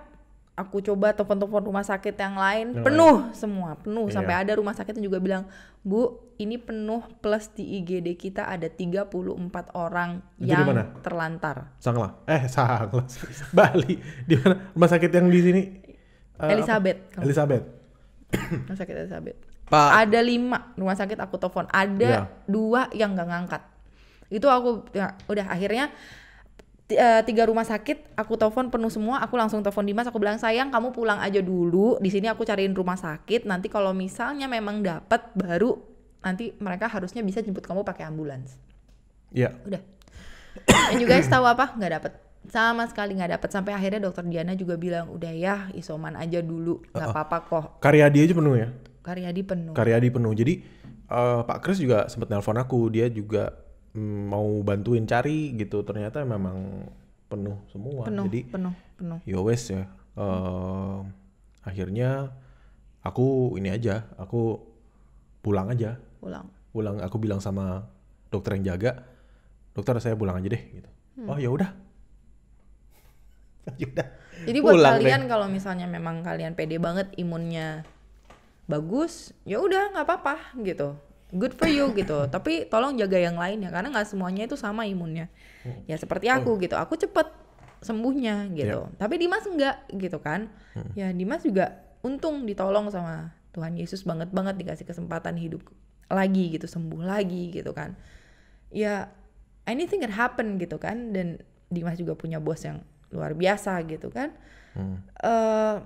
aku coba telepon-telepon rumah sakit yang lain yang penuh semua penuh yeah. sampai ada rumah sakit yang juga bilang bu ini penuh plus di IGD kita ada 34 orang itu yang dimana? terlantar Sanglah eh Sanglah [LAUGHS] Bali di mana rumah sakit yang di sini uh, Elizabeth eh, Elizabeth rumah sakit Elizabeth. Pak. Ada lima rumah sakit aku telepon. Ada yeah. dua yang nggak ngangkat. Itu aku ya, udah akhirnya e, tiga rumah sakit aku telepon penuh semua aku langsung telepon Dimas aku bilang sayang kamu pulang aja dulu di sini aku cariin rumah sakit nanti kalau misalnya memang dapat baru nanti mereka harusnya bisa jemput kamu pakai ambulans ya udah And you guys tahu apa nggak dapat sama sekali nggak dapat sampai akhirnya dokter Diana juga bilang udah ya isoman aja dulu nggak apa-apa kok Karyadi aja penuh ya Karyadi penuh Karyadi penuh jadi uh, Pak Kris juga sempat nelpon aku dia juga mm, mau bantuin cari gitu ternyata memang penuh semua penuh, jadi penuh penuh yowes ya uh, akhirnya aku ini aja aku pulang aja pulang pulang aku bilang sama dokter yang jaga dokter saya pulang aja deh gitu hmm. oh ya udah [LAUGHS] Yaudah. Jadi buat pulang kalian kalau misalnya memang kalian pede banget imunnya bagus, ya udah nggak apa-apa gitu. Good for you [LAUGHS] gitu. Tapi tolong jaga yang lain ya karena nggak semuanya itu sama imunnya. Hmm. Ya seperti aku oh. gitu. Aku cepet sembuhnya gitu. Yeah. Tapi Dimas enggak gitu kan. Hmm. Ya Dimas juga untung ditolong sama Tuhan Yesus banget banget dikasih kesempatan hidup lagi gitu, sembuh lagi gitu kan. Ya anything can happen gitu kan dan Dimas juga punya bos yang luar biasa gitu kan. Hmm. Uh,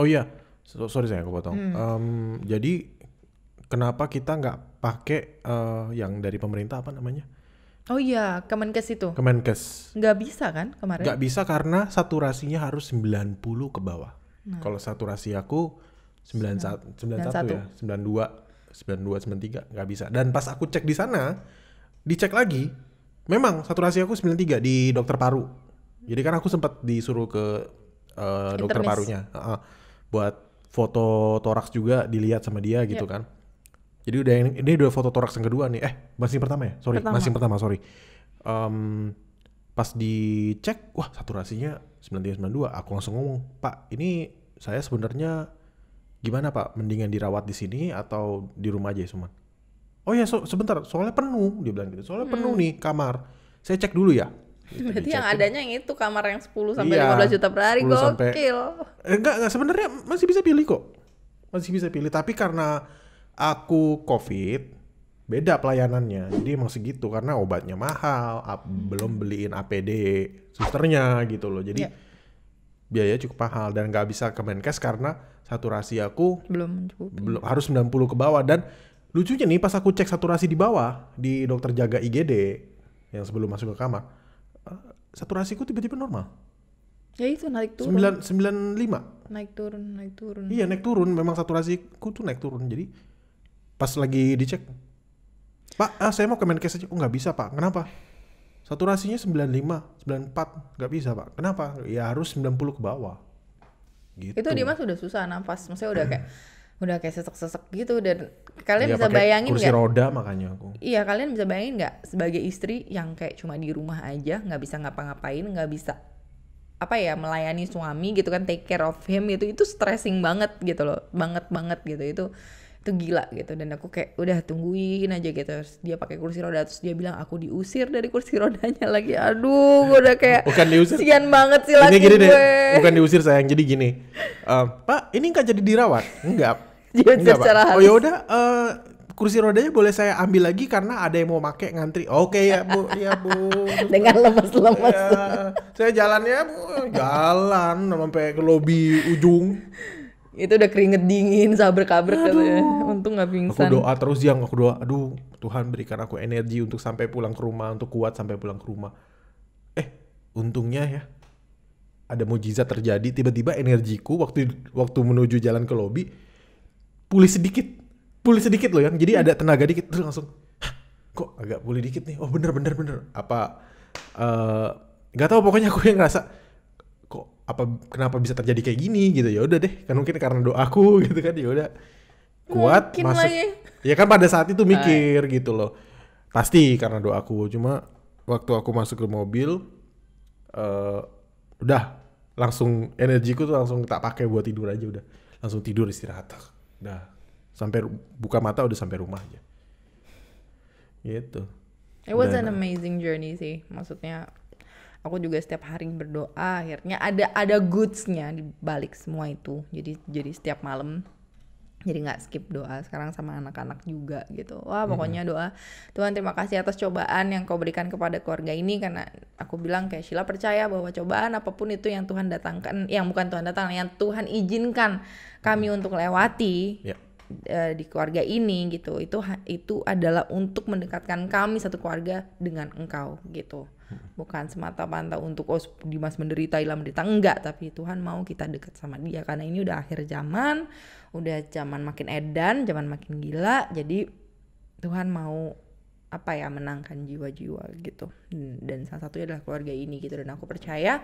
oh iya, so, sorry saya aku potong. Hmm. Um, jadi kenapa kita nggak pakai uh, yang dari pemerintah apa namanya? Oh iya, Kemenkes itu. Kemenkes. Nggak bisa kan kemarin? Nggak bisa karena saturasinya harus 90 ke bawah. Nah. Kalau saturasi aku 91, 91 ya, 92, 92, 93 nggak bisa. Dan pas aku cek di sana, dicek lagi, memang saturasi aku 93 di dokter paru jadi kan aku sempat disuruh ke uh, dokter parunya uh, uh, buat foto toraks juga dilihat sama dia gitu yep. Iya. kan. Jadi udah yang ini udah foto toraks yang kedua nih. Eh, masih pertama ya? Sorry, pertama. masih pertama, sorry. Um, pas dicek, wah saturasinya 9392. Aku langsung ngomong, "Pak, ini saya sebenarnya gimana, Pak? Mendingan dirawat di sini atau di rumah aja ya, Suman?" Oh ya, so, sebentar, soalnya penuh, dia bilang gitu. Soalnya hmm. penuh nih kamar. Saya cek dulu ya. Berarti yang adanya yang itu kamar yang 10 sampai iya, 15 juta per hari gokil. Sampai... Eh, enggak, enggak sebenarnya masih bisa pilih kok. Masih bisa pilih, tapi karena aku Covid beda pelayanannya. Jadi emang segitu karena obatnya mahal, ap, belum beliin APD susternya gitu loh. Jadi yeah. biaya cukup mahal dan nggak bisa ke Menkes karena saturasi aku belum mencukupi. belum harus 90 ke bawah dan lucunya nih pas aku cek saturasi di bawah di dokter jaga IGD yang sebelum masuk ke kamar Eh, saturasiku tiba-tiba normal. Ya itu naik turun. 9 95. Naik turun, naik turun. Iya, naik turun. Memang saturasiku tuh naik turun. Jadi pas lagi dicek, "Pak, ah, saya mau ke Menkes aja." "Oh, nggak bisa, Pak." "Kenapa?" Saturasinya 95, 94. "Nggak bisa, Pak." "Kenapa?" "Ya harus 90 ke bawah." Gitu. Itu Dimas sudah susah nafas. Maksudnya udah kayak udah kayak sesek-sesek gitu dan kalian iya, bisa bayangin kursi gak? roda makanya aku iya kalian bisa bayangin nggak sebagai istri yang kayak cuma di rumah aja nggak bisa ngapa-ngapain nggak bisa apa ya melayani suami gitu kan take care of him gitu itu stressing banget gitu loh banget banget gitu itu itu gila gitu dan aku kayak udah tungguin aja gitu terus dia pakai kursi roda terus dia bilang aku diusir dari kursi rodanya lagi aduh gue udah kayak bukan diusir sian banget sih lagi gue deh, bukan diusir sayang jadi gini uh, pak ini nggak jadi dirawat enggak Enggak, secara oh, ya halus. Oh yaudah udah uh, kursi rodanya boleh saya ambil lagi karena ada yang mau make ngantri. Oke okay, ya bu, ya bu. [LAUGHS] Dengan lemes-lemes. Ya, saya jalan ya bu, jalan sampai ke lobi ujung. Itu udah keringet dingin, sabar-kabar katanya. Untung gak pingsan. Aku doa terus yang aku doa. Aduh, Tuhan berikan aku energi untuk sampai pulang ke rumah, untuk kuat sampai pulang ke rumah. Eh, untungnya ya ada mujizat terjadi. Tiba-tiba energiku waktu waktu menuju jalan ke lobi pulih sedikit pulih sedikit loh yang jadi hmm. ada tenaga dikit terus langsung kok agak pulih dikit nih oh bener bener bener apa eh, nggak uh, tahu pokoknya aku yang ngerasa kok apa kenapa bisa terjadi kayak gini gitu ya udah deh kan mungkin karena doaku [LAUGHS] gitu kan ya udah kuat mungkin masuk lagi. Ya. ya kan pada saat itu mikir Ay. gitu loh pasti karena doaku cuma waktu aku masuk ke mobil uh, udah langsung energiku tuh langsung tak pakai buat tidur aja udah langsung tidur istirahat Nah, sampai buka mata udah sampai rumah aja. Gitu. It was Dan, an amazing journey sih. Maksudnya aku juga setiap hari berdoa akhirnya ada ada goodsnya di balik semua itu. Jadi jadi setiap malam jadi nggak skip doa sekarang sama anak-anak juga gitu wah pokoknya doa Tuhan terima kasih atas cobaan yang kau berikan kepada keluarga ini karena aku bilang kayak Sheila percaya bahwa cobaan apapun itu yang Tuhan datangkan yang bukan Tuhan datang yang Tuhan izinkan kami untuk lewati yeah. Ya. di keluarga ini gitu itu itu adalah untuk mendekatkan kami satu keluarga dengan engkau gitu bukan semata-mata untuk oh Dimas menderita Ila menderita enggak tapi Tuhan mau kita dekat sama dia karena ini udah akhir zaman udah zaman makin edan zaman makin gila jadi Tuhan mau apa ya menangkan jiwa-jiwa gitu dan salah satunya adalah keluarga ini gitu dan aku percaya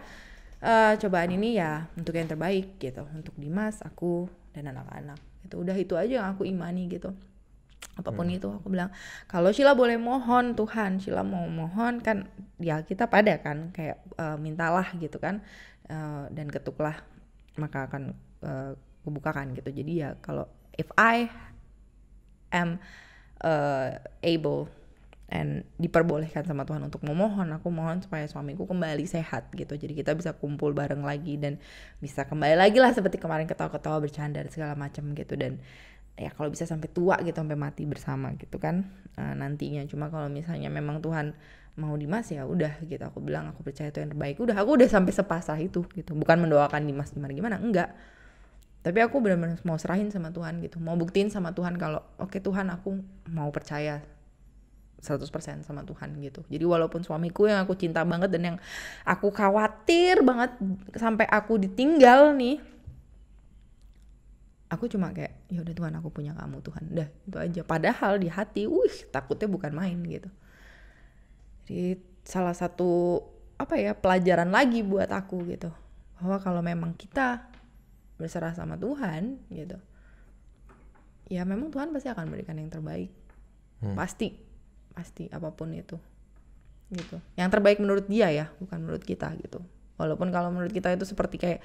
uh, cobaan ini ya untuk yang terbaik gitu untuk Dimas aku dan anak-anak itu udah itu aja yang aku imani gitu apapun hmm. itu aku bilang kalau Sheila boleh mohon Tuhan Sheila mau mohon kan ya kita pada kan kayak uh, mintalah gitu kan uh, dan ketuklah maka akan uh, kubukakan gitu jadi ya kalau if I am uh, able and diperbolehkan sama Tuhan untuk memohon aku mohon supaya suamiku kembali sehat gitu jadi kita bisa kumpul bareng lagi dan bisa kembali lagi lah seperti kemarin ketawa-ketawa bercanda dan segala macam gitu dan ya kalau bisa sampai tua gitu sampai mati bersama gitu kan uh, nantinya cuma kalau misalnya memang Tuhan mau Dimas ya udah gitu aku bilang aku percaya itu yang terbaik udah aku udah sampai sepasah itu gitu bukan mendoakan Dimas gimana gimana enggak tapi aku benar-benar mau serahin sama Tuhan gitu mau buktiin sama Tuhan kalau oke okay, Tuhan aku mau percaya 100% sama Tuhan gitu. Jadi walaupun suamiku yang aku cinta banget dan yang aku khawatir banget sampai aku ditinggal nih. Aku cuma kayak ya udah Tuhan aku punya kamu Tuhan. dah itu aja. Padahal di hati wih takutnya bukan main gitu. Jadi salah satu apa ya pelajaran lagi buat aku gitu. Bahwa kalau memang kita berserah sama Tuhan gitu ya memang Tuhan pasti akan berikan yang terbaik hmm. pasti pasti apapun itu gitu yang terbaik menurut dia ya bukan menurut kita gitu walaupun kalau menurut kita itu seperti kayak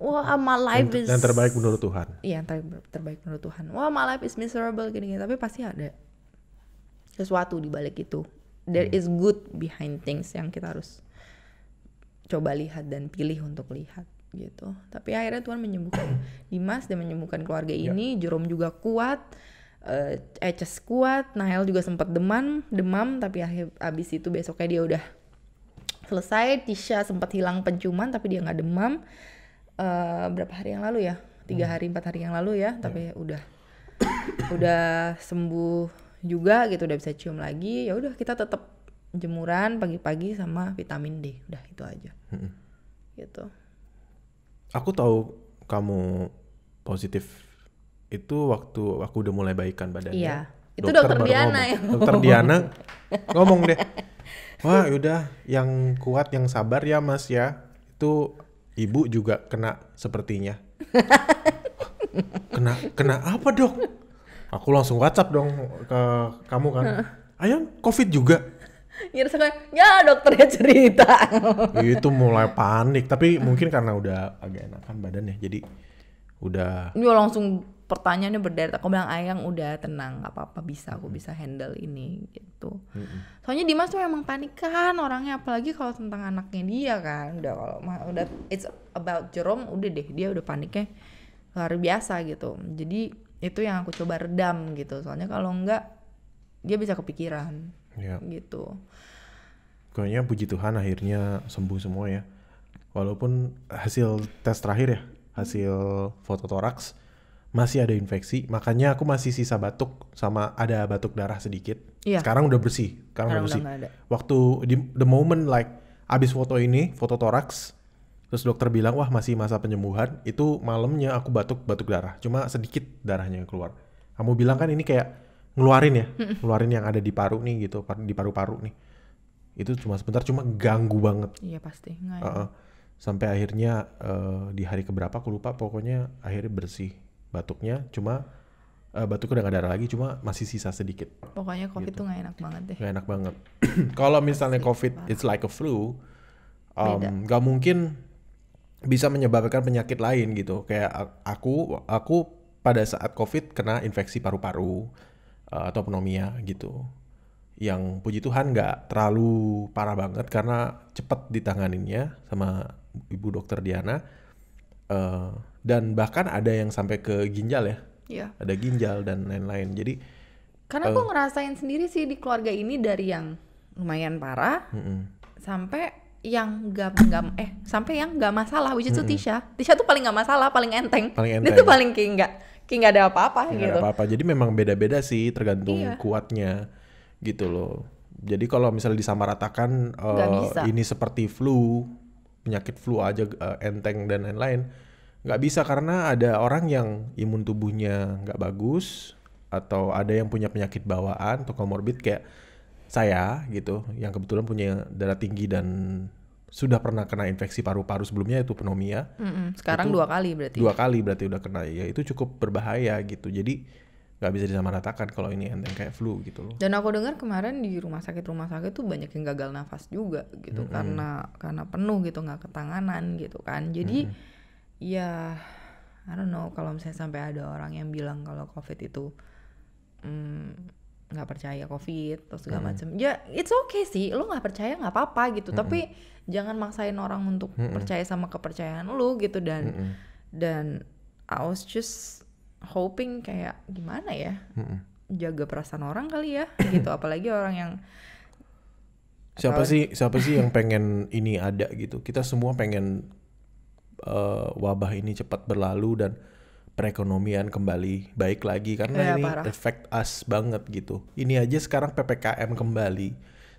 wah my life is yang terbaik menurut Tuhan iya yang terbaik menurut Tuhan wah my life is miserable gini-gini tapi pasti ada sesuatu di balik itu there hmm. is good behind things yang kita harus coba lihat dan pilih untuk lihat gitu. Tapi akhirnya Tuhan menyembuhkan [CLEARS THROAT] Dimas dan menyembuhkan keluarga ya. ini. Jerome juga kuat, uh, Eces kuat, Nael juga sempat demam, demam tapi akhir abis itu besoknya dia udah selesai. Tisha sempat hilang penciuman tapi dia nggak demam. Uh, berapa hari yang lalu ya? Tiga hmm. hari empat hari yang lalu ya. ya. Tapi ya. udah [COUGHS] udah sembuh juga gitu udah bisa cium lagi ya udah kita tetap jemuran pagi-pagi sama vitamin D udah itu aja hmm. gitu aku tahu kamu positif itu waktu aku udah mulai baikan badannya. Iya. Itu dokter, Diana ya. Dokter Diana ngomong deh. Wah, udah yang kuat, yang sabar ya, Mas ya. Itu ibu juga kena sepertinya. kena kena apa, Dok? Aku langsung WhatsApp dong ke kamu kan. Ayam, COVID juga ngerasa kayak ya dokternya cerita itu mulai panik tapi mungkin karena udah agak enakan badannya jadi udah ya langsung pertanyaannya berdarah aku bilang ayang udah tenang nggak apa-apa bisa aku bisa handle ini gitu mm soalnya Dimas tuh emang panik kan orangnya apalagi kalau tentang anaknya dia kan udah kalau udah it's about Jerome udah deh dia udah paniknya luar biasa gitu jadi itu yang aku coba redam gitu soalnya kalau enggak dia bisa kepikiran yeah. gitu kayaknya puji Tuhan akhirnya sembuh semua ya walaupun hasil tes terakhir ya hasil foto toraks masih ada infeksi makanya aku masih sisa batuk sama ada batuk darah sedikit Iya. sekarang udah bersih sekarang, sekarang udah bersih ada. waktu di the moment like abis foto ini foto toraks terus dokter bilang wah masih masa penyembuhan itu malamnya aku batuk batuk darah cuma sedikit darahnya yang keluar kamu bilang kan ini kayak ngeluarin ya, hmm. ngeluarin yang ada di paru nih gitu, di paru-paru nih. Itu cuma sebentar cuma ganggu banget. Iya pasti. Uh -uh. Sampai akhirnya uh, di hari keberapa aku lupa, pokoknya akhirnya bersih batuknya, cuma uh, batuknya udah gak ada lagi, cuma masih sisa sedikit. Pokoknya covid gitu. tuh gak enak banget deh. Gak enak banget. [CLEARS THROAT] Kalau misalnya covid, parah. it's like a flu. Um, gak mungkin bisa menyebabkan penyakit lain gitu kayak aku aku pada saat covid kena infeksi paru-paru uh, eh, pneumonia gitu yang puji Tuhan nggak terlalu parah banget karena cepet ditanganinnya sama ibu dokter Diana uh, dan bahkan ada yang sampai ke ginjal ya yeah. ada ginjal dan lain-lain jadi karena uh, aku eh, ngerasain sendiri sih di keluarga ini dari yang lumayan parah mm -mm. sampai yang gak gak eh sampai yang gak masalah which is mm -mm. Tisha Tisha tuh paling gak masalah paling enteng, paling enteng. dia tuh paling kayak gak kayak nggak ada apa-apa gitu. Nggak ada gitu. apa-apa. Jadi memang beda-beda sih tergantung iya. kuatnya gitu loh. Jadi kalau misalnya disamaratakan uh, ini seperti flu, penyakit flu aja uh, enteng dan lain-lain, nggak bisa karena ada orang yang imun tubuhnya nggak bagus atau ada yang punya penyakit bawaan atau komorbid kayak saya gitu, yang kebetulan punya darah tinggi dan sudah pernah kena infeksi paru-paru sebelumnya itu pneumonia. Mm-hmm. Sekarang itu dua kali berarti. Dua kali berarti udah kena ya itu cukup berbahaya gitu. Jadi nggak bisa disamaratakan kalau ini enteng kayak flu gitu loh. Dan aku dengar kemarin di rumah sakit rumah sakit tuh banyak yang gagal nafas juga gitu mm-hmm. karena karena penuh gitu nggak ketanganan gitu kan. Jadi mm-hmm. ya I don't know kalau misalnya sampai ada orang yang bilang kalau covid itu mm, nggak percaya covid terus segala hmm. macam ya it's okay sih lu nggak percaya nggak apa-apa gitu hmm. tapi jangan maksain orang untuk hmm. percaya sama kepercayaan lu gitu dan hmm. dan I was just hoping kayak gimana ya hmm. jaga perasaan orang kali ya gitu [CLEARS THROAT] apalagi orang yang siapa atau... sih siapa sih yang pengen ini ada gitu kita semua pengen uh, wabah ini cepat berlalu dan perekonomian kembali baik lagi karena ya, ini parah. efek as banget gitu. Ini aja sekarang ppkm kembali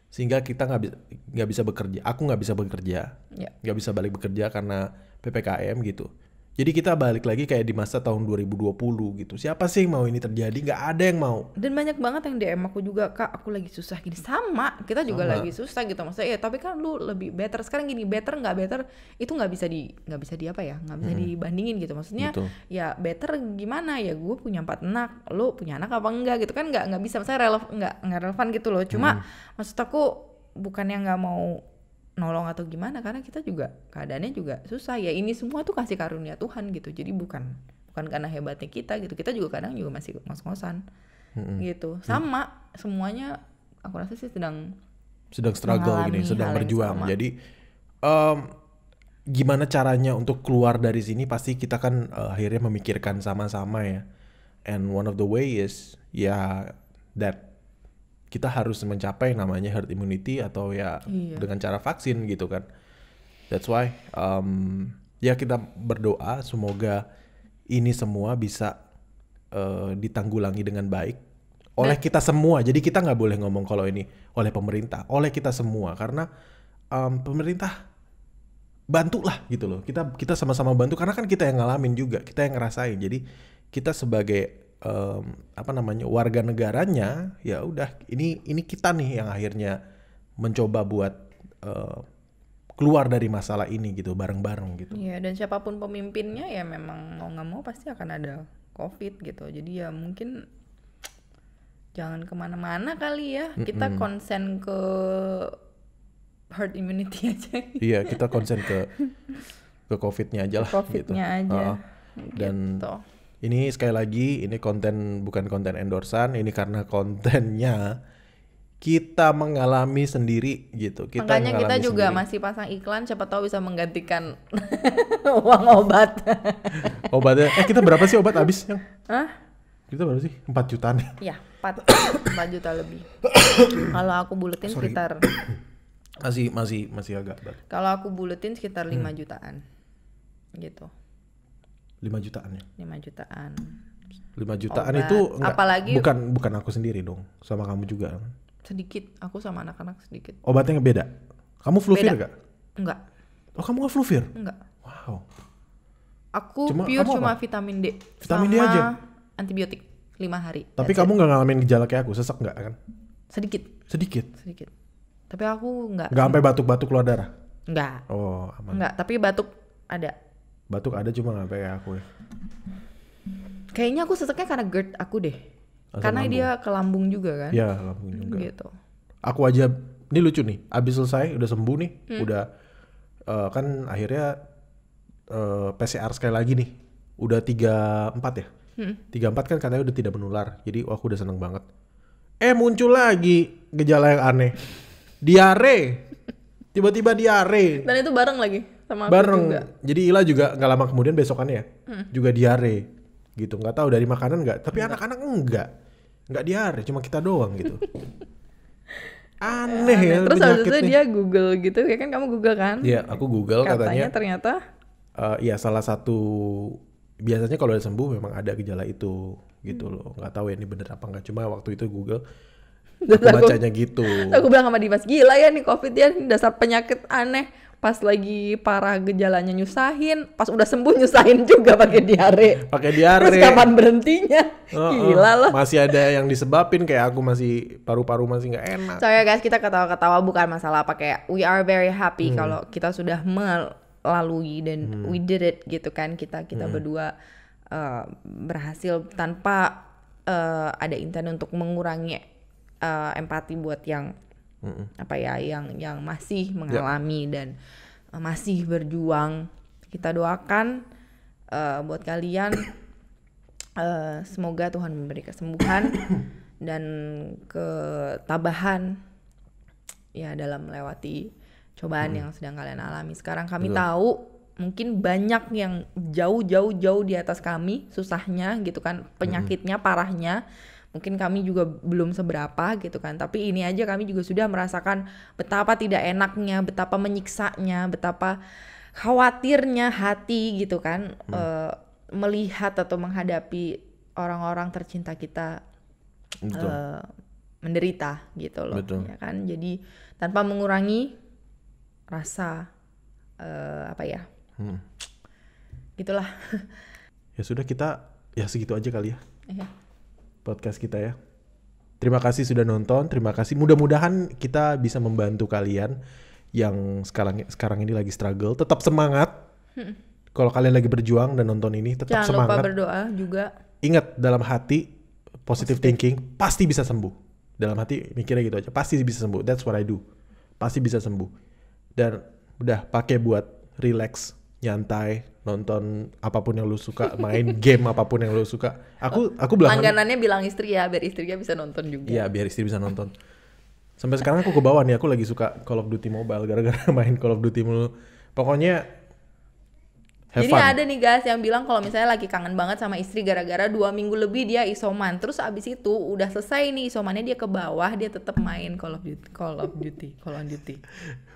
sehingga kita nggak bisa nggak bisa bekerja. Aku nggak bisa bekerja, iya. nggak ya. bisa balik bekerja karena ppkm gitu. Jadi kita balik lagi kayak di masa tahun 2020 gitu. Siapa sih yang mau ini terjadi? Gak ada yang mau. Dan banyak banget yang DM aku juga, Kak, aku lagi susah gini. Sama, kita juga Sama. lagi susah gitu. Maksudnya ya, tapi kan lu lebih better. Sekarang gini, better gak better, itu gak bisa di gak bisa di apa ya? gak bisa hmm. dibandingin gitu. Maksudnya gitu. ya better gimana? Ya gue punya empat anak, lu punya anak apa enggak gitu kan Gak, nggak bisa. Maksudnya relevan gak, nggak relevan gitu loh. Cuma hmm. maksud aku bukan yang gak mau nolong atau gimana karena kita juga keadaannya juga susah ya ini semua tuh kasih karunia Tuhan gitu jadi bukan bukan karena hebatnya kita gitu kita juga kadang juga masih ngos-ngosan hmm gitu mm. sama mm. semuanya aku rasa sih sedang sedang struggle gini sedang berjuang jadi um, gimana caranya untuk keluar dari sini pasti kita kan uh, akhirnya memikirkan sama-sama ya and one of the way is ya yeah, that kita harus mencapai namanya herd immunity atau ya iya. dengan cara vaksin gitu kan. That's why um, ya kita berdoa semoga ini semua bisa uh, ditanggulangi dengan baik oleh kita semua. Jadi kita nggak boleh ngomong kalau ini oleh pemerintah, oleh kita semua karena um, pemerintah lah gitu loh. Kita kita sama-sama bantu karena kan kita yang ngalamin juga, kita yang ngerasain. Jadi kita sebagai um, apa namanya warga negaranya ya udah ini ini kita nih yang akhirnya mencoba buat uh, keluar dari masalah ini gitu bareng-bareng gitu. Iya dan siapapun pemimpinnya ya memang mau nggak mau pasti akan ada covid gitu jadi ya mungkin jangan kemana-mana kali ya Mm-mm. kita konsen ke herd immunity [LAUGHS] aja. iya kita konsen ke ke covidnya aja lah. Covidnya gitu. aja. Uh, dan gitu. Ini sekali lagi ini konten bukan konten endorsan, ini karena kontennya kita mengalami sendiri gitu. Kita Makanya kita juga sendiri. masih pasang iklan, siapa tahu bisa menggantikan [LAUGHS] uang obat. [LAUGHS] Obatnya, eh kita berapa sih obat habis yang? Hah? Kita berapa sih? Empat jutaan ya? empat, empat juta lebih. [COUGHS] Kalau aku buletin oh, Sorry. sekitar [COUGHS] masih masih masih agak. Kalau aku buletin sekitar lima hmm. jutaan. Gitu. 5 jutaan ya? 5 jutaan. 5 jutaan Obat. itu enggak, apalagi bukan bukan aku sendiri dong, sama kamu juga. Sedikit, aku sama anak-anak sedikit. Obatnya beda. Kamu fluvir gak? Enggak. Oh, kamu gak fluvir? Enggak. Wow. Aku cuma, pure cuma apa? vitamin D. Vitamin D aja. Antibiotik 5 hari. Tapi kamu nggak ngalamin gejala kayak aku, sesak nggak kan? Sedikit. Sedikit. Sedikit. Tapi aku nggak. Nggak sampai batuk-batuk keluar darah. Nggak. Oh aman. Nggak, tapi batuk ada Batuk ada cuma nggak kayak aku. Ya. Kayaknya aku seseknya karena GERD aku deh. Asal karena lambung. dia ke lambung juga kan? Iya, lambung juga. Gitu. Aku aja ini lucu nih. Abis selesai udah sembuh nih, hmm. udah uh, kan akhirnya uh, eh, PCR sekali lagi nih. Udah tiga empat ya? Hmm. Tiga hmm. empat kan katanya udah tidak menular. Jadi wah, aku udah seneng banget. Eh muncul lagi gejala yang aneh. Diare. [LAUGHS] Tiba-tiba diare. Dan itu bareng lagi sama aku bareng. Juga. Jadi Ila juga nggak lama kemudian besokannya ya, hmm. juga diare gitu. Nggak tahu dari makanan nggak, tapi anak-anak enggak. Nggak diare, cuma kita doang gitu. [LAUGHS] Aneh, Aneh ya. Terus habis itu dia Google gitu, ya kan kamu Google kan? Iya, aku Google katanya. Katanya ternyata uh, salah satu biasanya kalau udah sembuh memang ada gejala itu gitu hmm. loh. Nggak tahu ya ini bener apa nggak. Cuma waktu itu Google [LAUGHS] Aku bacanya gitu. Aku bilang sama Dimas, gila ya nih covid ya, dasar penyakit aneh pas lagi parah gejalanya nyusahin, pas udah sembuh nyusahin juga pakai diare. Pakai diare. Terus kapan berhentinya? Oh, Gila loh. Masih ada yang disebabin kayak aku masih paru-paru masih nggak enak. Soalnya ya guys, kita ketawa-ketawa bukan masalah pakai we are very happy hmm. kalau kita sudah melalui dan hmm. we did it gitu kan kita kita hmm. berdua uh, berhasil tanpa uh, ada intent untuk mengurangi uh, empati buat yang mm apa ya yang yang masih ya. mengalami yeah. dan eh, masih berjuang kita doakan uh, buat kalian uh, [COUGHS] semoga Tuhan memberi kesembuhan [COUGHS] dan ketabahan ya dalam melewati cobaan hmm. yang sedang kalian alami sekarang kami Betul. tahu mungkin banyak yang jauh jauh jauh di atas kami susahnya gitu kan penyakitnya hmm. parahnya mungkin kami juga belum seberapa gitu kan tapi ini aja kami juga sudah merasakan betapa tidak enaknya betapa menyiksanya betapa khawatirnya hati gitu kan hmm. uh, melihat atau menghadapi orang-orang tercinta kita Betul. Uh, menderita gitu loh Betul. ya kan jadi tanpa mengurangi rasa uh, apa ya hmm. gitulah [LAUGHS] ya sudah kita ya segitu aja kali ya iya podcast kita ya. Terima kasih sudah nonton, terima kasih. Mudah-mudahan kita bisa membantu kalian yang sekarang sekarang ini lagi struggle. Tetap semangat. Hmm. Kalau kalian lagi berjuang dan nonton ini, tetap Jangan semangat. Jangan lupa berdoa juga. Ingat dalam hati positive, positive thinking pasti bisa sembuh. Dalam hati mikirnya gitu aja, pasti bisa sembuh. That's what I do. Pasti bisa sembuh. Dan udah pakai buat relax, nyantai, nonton apapun yang lu suka, [LAUGHS] main game apapun yang lu suka. Aku aku bilang langganannya bilang istri ya, biar istrinya bisa nonton juga. Iya, biar istri bisa nonton. Sampai sekarang aku ke bawah nih, aku lagi suka Call of Duty Mobile gara-gara [LAUGHS] main Call of Duty mulu. Pokoknya Have Jadi fun. ada nih guys yang bilang kalau misalnya lagi kangen banget sama istri gara-gara dua minggu lebih dia isoman, terus abis itu udah selesai nih isomannya dia ke bawah dia tetap main Call of Duty, Call of Duty, Call of Duty.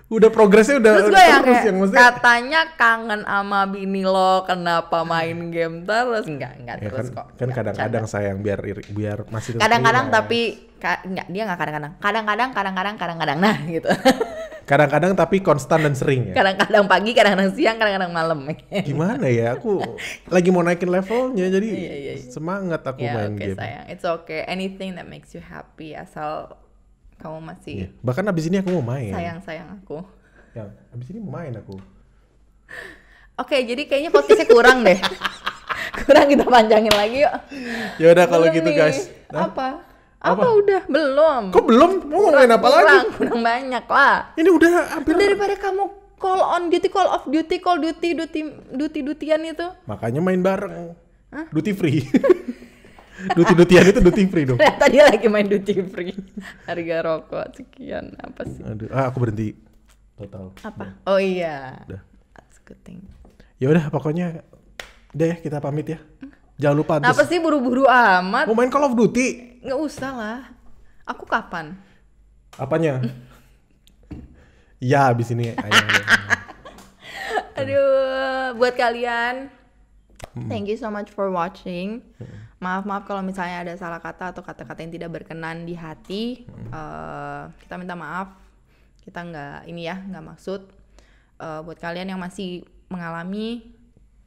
udah progresnya udah terus udah yang, terus kayak, yang maksudnya... katanya kangen sama bini lo kenapa main game terus nggak nggak ya, terus kan, kok kan kadang-kadang sayang biar biar masih kadang-kadang ya. tapi ka, nggak dia nggak kadang-kadang kadang-kadang kadang-kadang kadang-kadang nah gitu [LAUGHS] Kadang-kadang tapi konstan dan sering ya. Kadang-kadang pagi, kadang-kadang siang, kadang-kadang malam. Gimana ya? Aku lagi mau naikin levelnya jadi yeah, yeah, yeah. semangat aku yeah, main okay, game. sayang. It's okay. Anything that makes you happy asal kamu masih. Yeah. Bahkan abis ini aku mau main. Sayang sayang aku. Ya, abis ini mau main aku. Oke, okay, jadi kayaknya podcastnya kurang deh. [LAUGHS] kurang kita panjangin lagi yuk. Ya udah kalau gitu guys. Nah. Apa? Apa, apa udah? Belum. Kok belum? Mau ngomongin apa kurang, lagi? Kurang banyak lah. Ini udah hampir daripada kamu call on duty, call off duty, call duty, duty, duty, dutian itu. Makanya main bareng. Hah? Duty free. [LAUGHS] duty dutian itu duty free dong. tadi lagi main duty free. Harga rokok sekian apa sih? Aduh, ah, aku berhenti total. Apa? Udah. Oh iya. Udah. That's good thing. Ya udah pokoknya udah ya kita pamit ya. Hmm Jangan lupa. Apa sih buru-buru amat. Mau main Call of Duty? Nggak usah lah. Aku kapan? Apanya? ya, habis ini. [LAUGHS] Aduh, buat kalian, hmm. thank you so much for watching. Hmm. Maaf maaf kalau misalnya ada salah kata atau kata-kata yang tidak berkenan di hati. Uh, kita minta maaf. Kita nggak ini ya, nggak maksud. Uh, buat kalian yang masih mengalami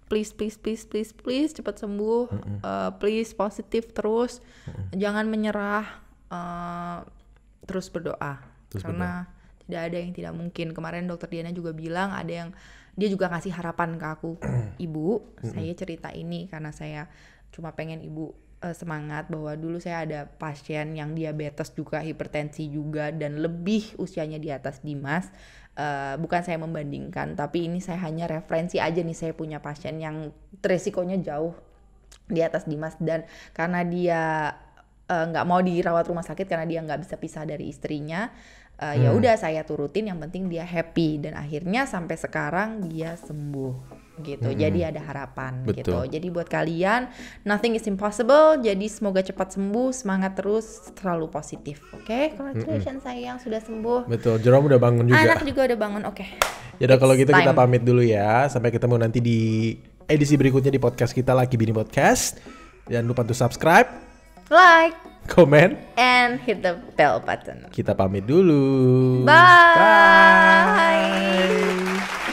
please please please please please cepat sembuh Uh, please positif terus mm -mm. jangan menyerah uh, terus berdoa terus karena berdoa tidak ada yang tidak mungkin. Kemarin dokter Diana juga bilang ada yang dia juga ngasih harapan ke aku, [CLEARS THROAT] ibu, saya cerita ini karena saya cuma pengen ibu eh, semangat bahwa dulu saya ada pasien yang diabetes juga, hipertensi juga dan lebih usianya di atas Dimas. Eh, bukan saya membandingkan tapi ini saya hanya referensi aja nih saya punya pasien yang resikonya jauh di atas Dimas dan karena dia eh, nggak uh, mau dirawat rumah sakit karena dia nggak bisa pisah dari istrinya uh, hmm. ya udah saya turutin yang penting dia happy dan akhirnya sampai sekarang dia sembuh gitu. Hmm. Jadi ada harapan gitu. Betul. gitu. Jadi buat kalian nothing is impossible. Jadi semoga cepat sembuh, semangat terus, terlalu positif. Oke, okay? congratulations hmm. sayang sudah sembuh. Betul. Jerome udah bangun juga. Anak juga udah bangun. Oke. Okay. Ya kalau gitu time. kita pamit dulu ya. Sampai ketemu nanti di edisi berikutnya di podcast kita lagi Bini Podcast. Jangan lupa untuk subscribe, like, comment, and hit the bell button. Kita pamit dulu. Bye. Bye.